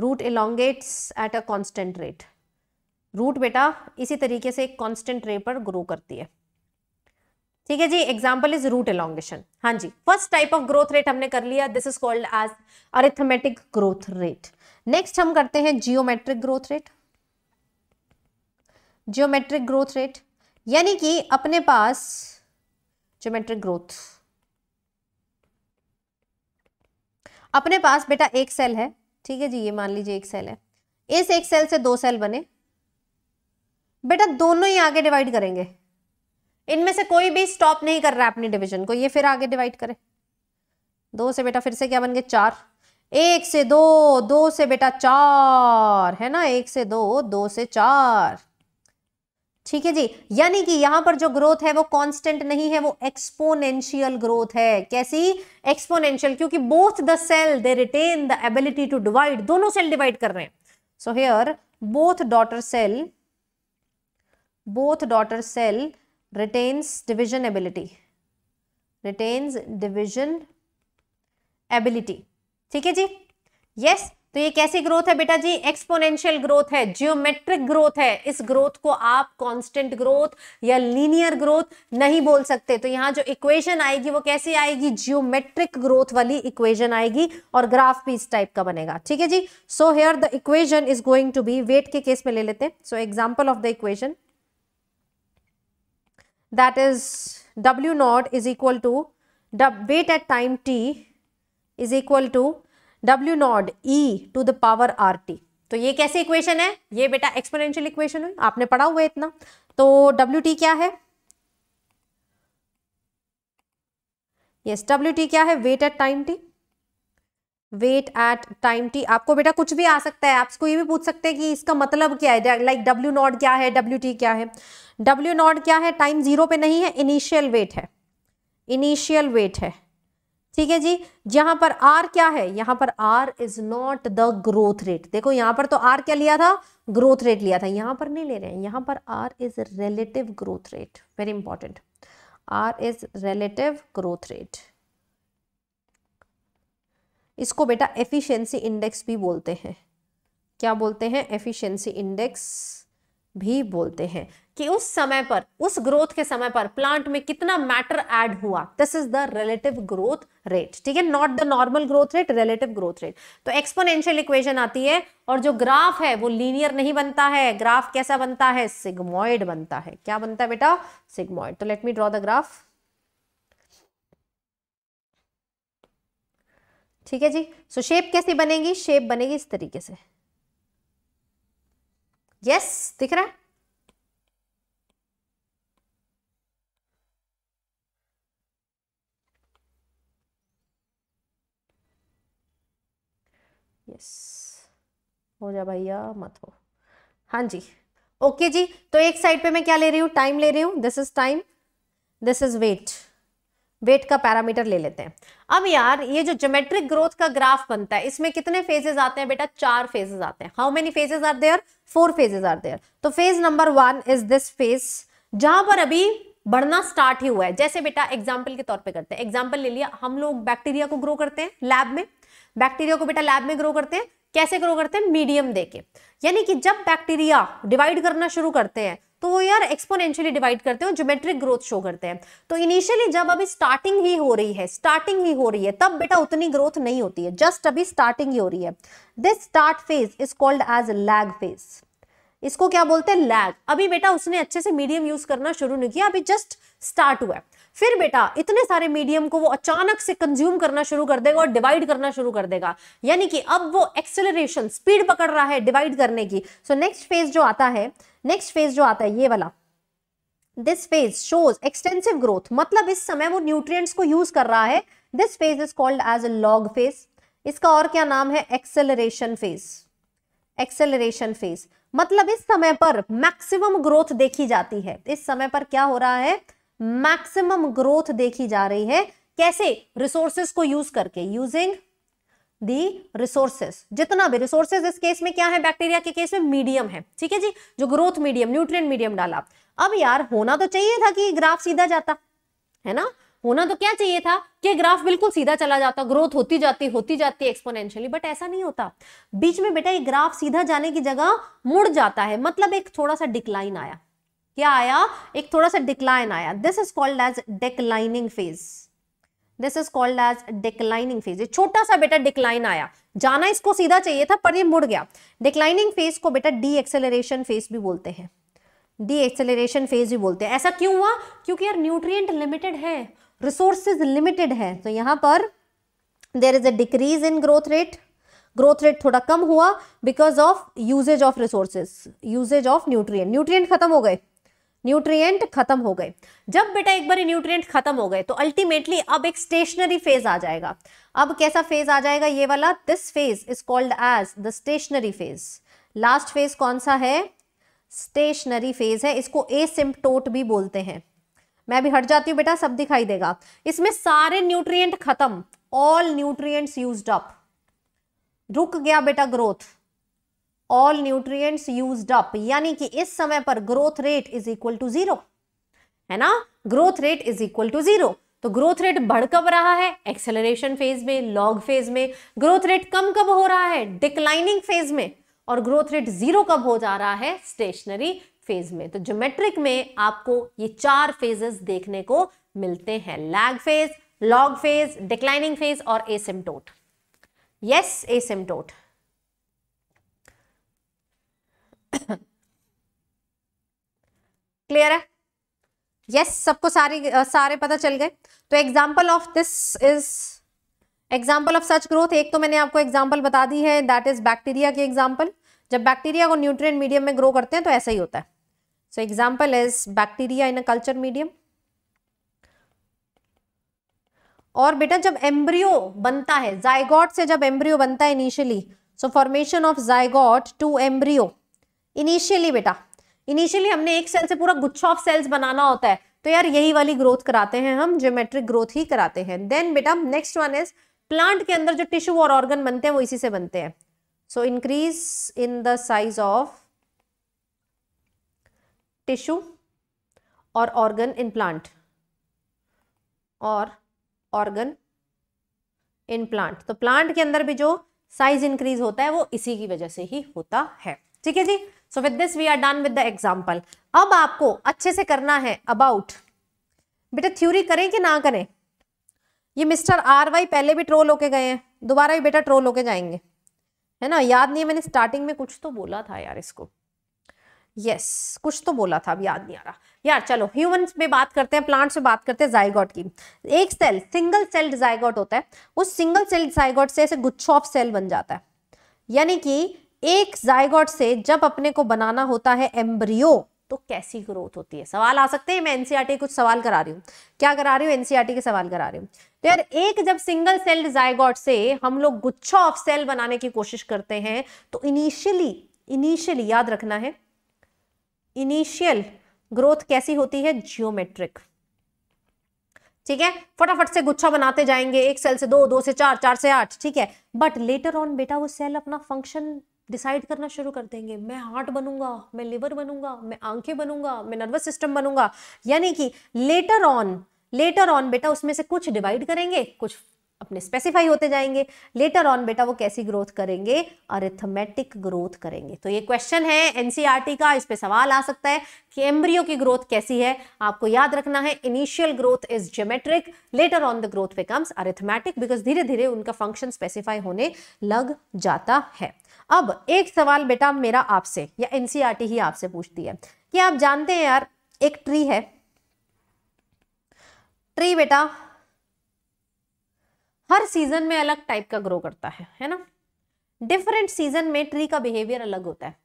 [SPEAKER 1] root elongates at a constant rate root बेटा इसी तरीके से एक कॉन्स्टेंट रेट पर ग्रो करती है ठीक है जी एग्जाम्पल इज रूट एलोंगेशन हाँ जी first type of growth rate हमने कर लिया this is called as arithmetic growth rate next हम करते हैं geometric growth rate geometric growth rate यानी कि अपने पास जियोमेट्रिक ग्रोथ अपने पास बेटा एक सेल है ठीक है जी ये मान लीजिए एक सेल है इस एक सेल से दो सेल बने बेटा दोनों ही आगे डिवाइड करेंगे इनमें से कोई भी स्टॉप नहीं कर रहा है अपनी डिवीजन को ये फिर आगे डिवाइड करे दो से बेटा फिर से क्या बन गए चार एक से दो दो से बेटा चार है ना एक से दो दो से चार ठीक है जी यानी कि यहां पर जो ग्रोथ है वो कांस्टेंट नहीं है वो एक्सपोनेंशियल ग्रोथ है कैसी एक्सपोनेंशियल क्योंकि both the cell they retain the ability to divide दोनों सेल डिवाइड कर रहे हैं so here both daughter cell both daughter cell retains division ability retains division ability ठीक है जी यस yes, तो ये कैसी ग्रोथ है बेटा जी एक्सपोनेंशियल ग्रोथ है जियोमेट्रिक ग्रोथ है इस ग्रोथ को आप कांस्टेंट ग्रोथ या लीनियर ग्रोथ नहीं बोल सकते तो यहाँ जो इक्वेशन आएगी वो कैसी आएगी जियोमेट्रिक ग्रोथ वाली इक्वेशन आएगी और ग्राफ भी इस टाइप का बनेगा ठीक है जी so here the equation is going to be weight के केस में ले लेते हैं so example of the equation that is W naught is equal to weight at time T is equal to W naught E to the power R T तो ये कैसी equation है ये बेटा एक्सपोनेंशियल इक्वेशन है आपने पढ़ा हुआ है इतना तो डब्ल्यू टी क्या है यस डब्ल्यू टी क्या है weight at time T weight at time T आपको बेटा कुछ भी आ सकता है आपको ये भी पूछ सकते हैं कि इसका मतलब क्या है लाइक डब्ल्यू नॉट क्या है डब्ल्यू टी क्या है डब्ल्यू नॉट क्या है टाइम जीरो पे नहीं है इनिशियल वेट है इनिशियल वेट है ठीक है जी जहां पर आर क्या है यहां पर R is not the growth rate देखो यहां पर तो आर क्या लिया था ग्रोथ रेट लिया था यहां पर नहीं ले रहे हैं यहां पर R is relative growth rate very important R is relative growth rate इसको बेटा एफिशिएंसी इंडेक्स भी बोलते हैं क्या बोलते हैं एफिशिएंसी इंडेक्स भी बोलते हैं कि उस समय पर उस ग्रोथ के समय पर प्लांट में कितना मैटर ऐड हुआ this is the relative growth rate ठीक है not the normal growth rate relative growth rate तो एक्सपोनेंशियल इक्वेशन आती है और जो ग्राफ है वो लीनियर नहीं बनता है ग्राफ कैसा बनता है सिग्मोइड बनता है क्या बनता है बेटा सिग्मोइड तो let me draw the graph ठीक है जी सो so, शेप कैसी बनेगी शेप बनेगी इस तरीके से यस yes, दिख रहा है यस हो जा भैया मत हो हाँ जी ओके जी तो एक साइड पे मैं क्या ले रही हूँ टाइम ले रही हूँ this is time this is weight weight का पैरामीटर ले लेते हैं अब यार ये जो ज्योमेट्रिक ग्रोथ का ग्राफ बनता है इसमें कितने फेजेस आते हैं बेटा चार फेजेस आते हैं how many phases are there four phases are there तो phase number one is this phase जहां पर अभी बढ़ना स्टार्ट ही हुआ है जैसे बेटा एग्जाम्पल के तौर पे करते हैं एग्जाम्पल ले लिया हम लोग बैक्टीरिया को ग्रो करते हैं लैब में बैक्टीरिया को बेटा लैब में ग्रो करते हैं कैसे ग्रो करते हैं मीडियम देके यानी कि जब बैक्टीरिया डिवाइड करना शुरू करते हैं तो वो यार एक्सपोनेंशियली डिवाइड करते हैं ज्योमेट्रिक ग्रोथ शो करते हैं तो इनिशियली जब अभी स्टार्टिंग ही हो रही है स्टार्टिंग ही हो रही है तब बेटा उतनी ग्रोथ नहीं होती है जस्ट अभी स्टार्टिंग ही हो रही है this start phase is called as lag phase इसको क्या बोलते हैं लैग अभी बेटा उसने अच्छे से मीडियम यूज करना शुरू नहीं किया अभी जस्ट स्टार्ट हुआ है फिर बेटा इतने सारे मीडियम को वो अचानक से कंज्यूम करना शुरू कर देगा और डिवाइड करना शुरू कर देगा यानी कि अब वो एक्सेलरेशन स्पीड पकड़ रहा है डिवाइड करने की सो नेक्स्ट फेज जो आता है नेक्स्ट फेज जो आता है ये वाला this phase shows extensive growth मतलब इस समय वो न्यूट्रिएंट्स को यूज कर रहा है this phase is called as a log phase इसका और क्या नाम है एक्सेलरेशन फेज एक्सेलरेशन फेज मतलब इस समय पर मैक्सिमम ग्रोथ देखी जाती है इस समय पर क्या हो रहा है मैक्सिमम ग्रोथ देखी जा रही है कैसे रिसोर्सेस को यूज करके यूजिंग दी रिसोर्सेस जितना भी रिसोर्सेज इस केस में क्या है बैक्टीरिया के केस में मीडियम है ठीक है जी जो ग्रोथ मीडियम न्यूट्रिय मीडियम डाला अब यार होना तो चाहिए था कि ग्राफ सीधा जाता है ना होना तो क्या चाहिए था कि ग्राफ बिल्कुल सीधा चला जाता ग्रोथ होती जाती होती जाती एक्सपोनेंशियली बट ऐसा नहीं होता बीच में बेटा ये ग्राफ सीधा जाने की जगह मुड़ जाता है मतलब एक थोड़ा सा डिक्लाइन आया क्या आया एक थोड़ा सा डिक्लाइन आया this is called as declining phase this is called as declining phase छोटा सा बेटा डिक्लाइन आया जाना इसको सीधा चाहिए था पर ये मुड़ गया डिक्लाइनिंग फेज को बेटा डी एक्सेलरेशन फेज भी बोलते हैं डी एक्सेलरेशन फेज भी बोलते हैं ऐसा क्यों हुआ क्योंकि यार न्यूट्रिएंट लिमिटेड है रिसोर्सेज लिमिटेड है तो यहां पर there is a decrease in growth rate growth rate थोड़ा कम हुआ because of usages of resources usages of nutrient nutrient खत्म हो गए न्यूट्रिएंट खत्म हो गए जब बेटा एक बार न्यूट्रिएंट खत्म हो गए तो अल्टीमेटली अब एक स्टेशनरी फेज आ जाएगा अब कैसा फेज आ जाएगा ये वाला this phase is called as the stationary phase last phase कौन सा है स्टेशनरी फेज है इसको ए भी बोलते हैं मैं भी हट जाती हूँ बेटा सब दिखाई देगा इसमें सारे न्यूट्रिएंट खत्म ऑल न्यूट्रिएंट्स यूज्ड अप रुक गया बेटा growth all nutrients used up यानी कि इस समय पर growth rate is equal to zero है ना growth rate is equal to zero तो ग्रोथ रेट बढ़ कब रहा है एक्सेलरेशन फेज में लॉग फेज में ग्रोथ रेट कम कब हो रहा है डिक्लाइनिंग फेज में और ग्रोथ रेट जीरो कब हो जा रहा है स्टेशनरी फेज में तो ज्योमेट्रिक में आपको ये चार फेजेस देखने को मिलते हैं lag phase log phase declining phase और एसिम्टोट यस एसिम्टोट क्लियर है यस yes, सबको सारी सारे पता चल गए तो example of this is example of such growth एक तो मैंने आपको एग्जाम्पल बता दी है दैट इज बैक्टीरिया की एग्जाम्पल जब बैक्टीरिया को न्यूट्रिएंट मीडियम में ग्रो करते हैं तो ऐसा ही होता है so example is bacteria in a culture medium और बेटा जब एम्ब्रियो बनता है जायगॉट से जब एम्ब्रियो बनता है initially so formation of zygote to embryo initially बेटा इनिशियली हमने एक सेल से पूरा गुच्छा ऑफ सेल्स बनाना होता है तो यार यही वाली ग्रोथ कराते हैं हम ज्योमेट्रिक ग्रोथ ही कराते हैं देन बेटा नेक्स्ट वन इज प्लांट के अंदर जो टिश्यू और ऑर्गन बनते हैं वो इसी से बनते हैं so increase in the size of tissue और ऑर्गन इन प्लांट और ऑर्गन इन प्लांट तो प्लांट के अंदर भी जो साइज इंक्रीज होता है वो इसी की वजह से ही होता है ठीक है जी so with this we are done with the example अब आपको अच्छे से करना है अबाउट बेटा थ्योरी करें कि ना करें ये मिस्टर आर वाई पहले भी ट्रोल होके गए हैं दोबारा भी बेटा ट्रोल होके जाएंगे है ना याद नहीं है मैंने स्टार्टिंग में कुछ तो बोला था यार इसको यस yes, कुछ तो बोला था अब याद नहीं आ रहा यार चलो ह्यूमन में बात करते हैं प्लांट्स पे बात करते हैं जायगॉट की एक सेल सिंगल सेल जायगॉट होता है उस सिंगल सेल जायगॉट से ऐसे गुच्छा ऑफ सेल बन जाता है यानी कि एक जायगॉट से जब अपने को बनाना होता है एम्ब्रियो तो कैसी ग्रोथ होती है सवाल आ सकते हैं मैं एनसीआरटी e कुछ सवाल करा रही हूँ क्या करा रही हूँ एनसीआरटी e के सवाल करा रही हूँ तो यार एक जब सिंगल सेल्ड जायगॉट से हम लोग गुच्छा ऑफ सेल बनाने की कोशिश करते हैं तो इनिशियली इनिशियली याद रखना है इनिशियल ग्रोथ कैसी होती है जियोमेट्रिक ठीक है फटाफट से गुच्छा बनाते जाएंगे एक सेल से दो दो से चार चार से आठ ठीक है बट लेटर ऑन बेटा वो सेल अपना फंक्शन डिसाइड करना शुरू कर देंगे मैं हार्ट बनूंगा मैं लिवर बनूंगा मैं आंखें बनूंगा मैं नर्वस सिस्टम बनूंगा यानी कि लेटर ऑन लेटर ऑन बेटा उसमें से कुछ डिवाइड करेंगे कुछ अपने स्पेसिफाई होते जाएंगे लेटर ऑन बेटा वो कैसी ग्रोथ करेंगे अरिथमेटिक ग्रोथ करेंगे तो ये क्वेश्चन है एनसीईआरटी e का इस पे सवाल आ सकता है कि एम्ब्रियो की ग्रोथ कैसी है आपको याद रखना है initial growth is geometric later on the growth becomes arithmetic because धीरे धीरे उनका फंक्शन स्पेसिफाई होने लग जाता है अब एक सवाल बेटा मेरा आपसे या एनसीईआरटी e ही आपसे पूछती है कि आप जानते हैं यार एक ट्री है ट्री बेटा हर सीजन में अलग टाइप का ग्रो करता है है ना डिफरेंट सीजन में ट्री का बिहेवियर अलग होता है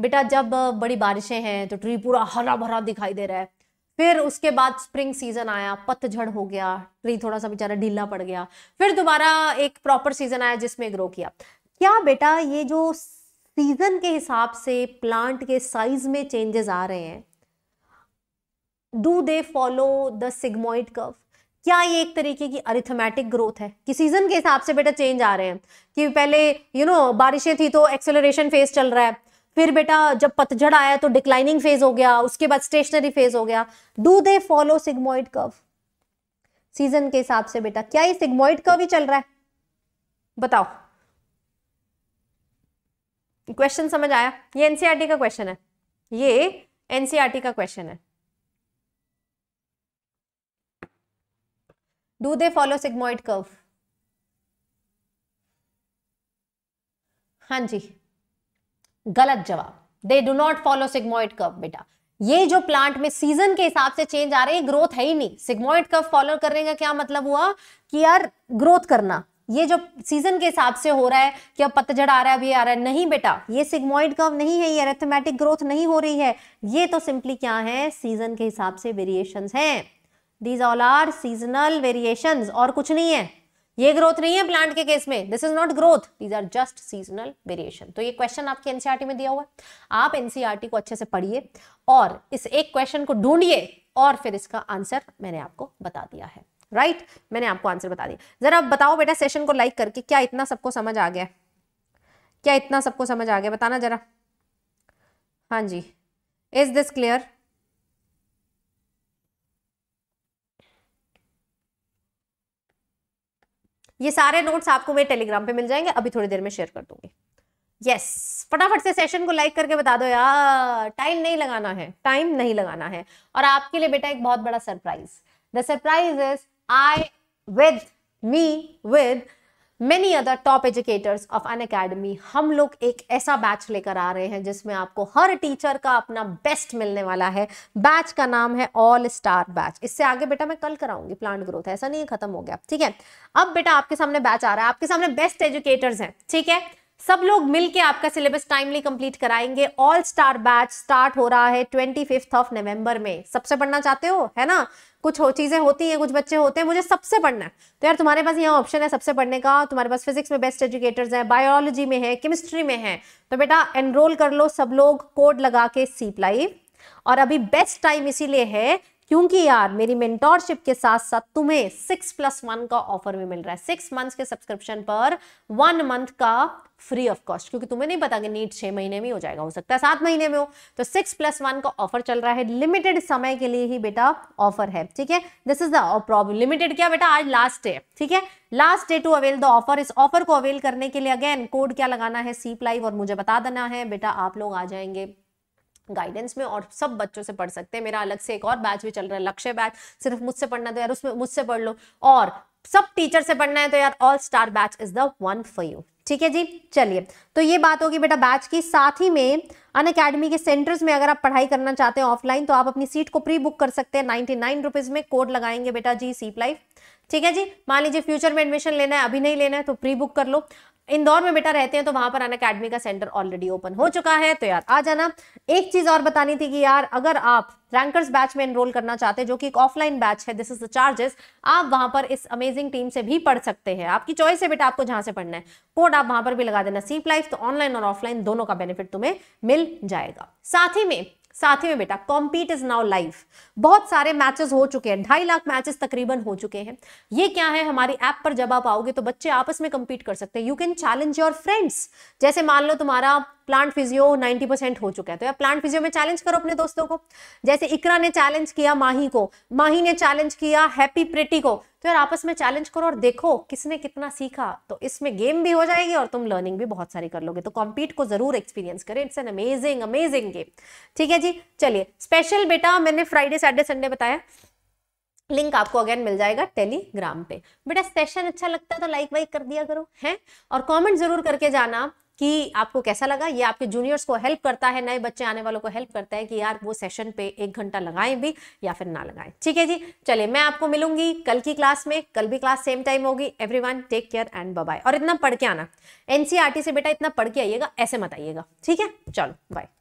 [SPEAKER 1] बेटा जब बड़ी बारिशें हैं तो ट्री पूरा हरा भरा दिखाई दे रहा है फिर उसके बाद स्प्रिंग सीजन आया पतझड़ हो गया ट्री थोड़ा सा बेचारा ढीला पड़ गया फिर दोबारा एक प्रॉपर सीजन आया जिसमें ग्रो किया क्या बेटा ये जो सीजन के हिसाब से प्लांट के साइज में चेंजेस आ रहे हैं do they follow the sigmoid curve क्या ये एक तरीके की अरिथमेटिक ग्रोथ है कि सीजन के हिसाब से बेटा चेंज आ रहे हैं कि पहले यू you नो know, बारिशें थी तो एक्सेलरेशन फेज चल रहा है फिर बेटा जब पतझड़ आया तो डिक्लाइनिंग फेज हो गया उसके बाद स्टेशनरी फेज हो गया do they follow sigmoid curve season के हिसाब से बेटा क्या ये सिग्मोइड कर्व ही चल रहा है बताओ क्वेश्चन समझ आया ये एनसीईआरटी e का क्वेश्चन है ये एनसीईआरटी e का क्वेश्चन है do they follow sigmoid curve हां जी गलत जवाब दे do not follow sigmoid curve बेटा ये जो प्लांट में सीजन के हिसाब से चेंज आ रही हैं ग्रोथ है ही नहीं सिग्मोइड कर्व फॉलो करने का क्या मतलब हुआ कि यार ग्रोथ करना ये जो सीजन के हिसाब से हो रहा है कि अब पतझड़ आ रहा है अभी ये आ रहा है नहीं बेटा ये सिग्मोइड कर्व नहीं है ये अरेथमेटिक ग्रोथ नहीं हो रही है ये तो सिंपली क्या है सीजन के हिसाब से वेरिएशन है these all are seasonal variation और कुछ नहीं है ये ग्रोथ नहीं है प्लांट के केस में this is not growth these are just seasonal variation तो ये क्वेश्चन आपके एनसीआरटी e में दिया हुआ है आप एनसीआरटी e को अच्छे से पढ़िए और इस एक क्वेश्चन को ढूंढिए और फिर इसका आंसर मैंने आपको बता दिया है राइट मैंने आपको आंसर बता दिया जरा बताओ बेटा सेशन को लाइक करके क्या इतना सबको समझ आ गया क्या इतना सबको समझ आ गया बताना जरा हाँ जी इज दिस क्लियर ये सारे नोट्स आपको मेरे टेलीग्राम पे मिल जाएंगे अभी थोड़ी देर में शेयर कर दूंगी यस फटाफट से सेशन को लाइक करके बता दो यार टाइम नहीं लगाना है टाइम नहीं लगाना है और आपके लिए बेटा एक बहुत बड़ा surprise the surprise is I with me with many other top educators of Unacademy हम लोग एक ऐसा बैच लेकर आ रहे हैं जिसमें आपको हर टीचर का अपना बेस्ट मिलने वाला है बैच का नाम है ऑल स्टार बैच इससे आगे बेटा मैं कल कराऊंगी प्लांट ग्रोथ ऐसा नहीं है खत्म हो गया ठीक है अब बेटा आपके सामने बैच आ रहा है आपके सामने बेस्ट एजुकेटर्स हैं ठीक है सब लोग मिलके आपका सिलेबस टाइमली कंप्लीट कराएंगे ऑल स्टार बैच स्टार्ट हो रहा है ट्वेंटी फिफ्थ ऑफ नवंबर में सबसे पढ़ना चाहते हो है ना कुछ हो चीजें होती हैं कुछ बच्चे होते हैं मुझे सबसे पढ़ना है तो यार तुम्हारे पास यहाँ ऑप्शन है सबसे पढ़ने का तुम्हारे पास फिजिक्स में बेस्ट एजुकेटर्स हैं बायोलॉजी में है केमिस्ट्री में है तो बेटा एनरोल कर लो सब लोग कोड लगा के सीप लाइव और अभी बेस्ट टाइम इसीलिए है क्योंकि यार मेरी मेंटोरशिप के साथ साथ तुम्हें सिक्स प्लस वन का ऑफर भी मिल रहा है सिक्स मंथ के सब्सक्रिप्शन पर वन मंथ का फ्री ऑफ कॉस्ट क्योंकि तुम्हें नहीं पता कि नीट छह महीने में हो जाएगा हो सकता है सात महीने में हो तो सिक्स प्लस वन का ऑफर चल रहा है लिमिटेड समय के लिए ही बेटा ऑफर है ठीक है this is the problem limited क्या बेटा आज लास्ट डे ठीक है last day to avail the offer इस ऑफर को अवेल करने के लिए अगेन कोड क्या लगाना है सी प्लाइव और मुझे बता देना है बेटा आप लोग आ जाएंगे गाइडेंस में और सब बच्चों से पढ़ सकते हैं मेरा अलग से एक और बैच भी चल रहा है लक्ष्य बैच सिर्फ मुझसे पढ़ना तो यार उसमें मुझसे पढ़ लो और सब टीचर से पढ़ना है तो यार all star batch is the one for you ठीक है जी चलिए तो ये बात होगी बेटा बैच की साथ ही में अन अकेडमी के सेंटर्स में अगर आप पढ़ाई करना चाहते हैं ऑफलाइन तो आप अपनी सीट को प्री बुक कर सकते हैं नाइनटी नाइन रुपीज़ में कोड लगाएंगे बेटा जी सीप लाइफ ठीक है जी मान लीजिए फ्यूचर में एडमिशन लेना है अभी नहीं लेना है तो प्री बुक कर लो इंदौर में बेटा रहते हैं तो वहां पर अन अकेडमी का सेंटर ऑलरेडी ओपन हो चुका है तो यार आ जाना एक चीज और बतानी थी कि यार अगर आप रैंकर्स बैच में एनरोल करना चाहते हैं जो कि एक ऑफलाइन बैच है दिस इज द चार्जेस आप वहां पर इस अमेजिंग टीम से भी पढ़ सकते हैं आपकी चॉइस है बेटा आपको जहां से पढ़ना है कोड आप वहां पर भी लगा देना सीप लाइफ तो ऑनलाइन और ऑफलाइन दोनों का बेनिफिट तुम्हें मिल जाएगा साथ ही में साथ ही में बेटा कॉम्पीट इज नाउ लाइव बहुत सारे मैचेस हो चुके हैं ढाई लाख मैचेस तकरीबन हो चुके हैं ये क्या है हमारी ऐप पर जब आप आओगे तो बच्चे आपस में कम्पीट कर सकते हैं you can challenge your friends जैसे मान लो तुम्हारा प्लांट फिजियो 90 परसेंट हो चुका है तो यार प्लांट फिजियो में चैलेंज करो अपने दोस्तों को जैसे इकरा ने चैलेंज किया माही को माही ने चैलेंज किया हैप्पी प्रिटी को तो यार आपस में चैलेंज करो और देखो किसने कितना सीखा तो इसमें गेम भी हो जाएगी और तुम लर्निंग भी बहुत सारी कर लोगे तो कॉम्पीट को जरूर एक्सपीरियंस करें it's an amazing amazing game ठीक है जी चलिए स्पेशल बेटा मैंने फ्राइडे सैटरडे संडे बताया लिंक आपको अगेन मिल जाएगा टेलीग्राम पे बेटा सेशन अच्छा लगता है तो लाइक वाइक कर दिया करो हैं और कमेंट जरूर करके जाना कि आपको कैसा लगा ये आपके जूनियर्स को हेल्प करता है नए बच्चे आने वालों को हेल्प करता है कि यार वो सेशन पे एक घंटा लगाएं भी या फिर ना लगाएं ठीक है जी चलिए मैं आपको मिलूंगी कल की क्लास में कल भी क्लास सेम टाइम होगी every take care and bye और इतना पढ़ के आना एनसीआरटी e से बेटा इतना पढ़ के आइएगा ऐसे मत आइएगा ठीक है चलो बाय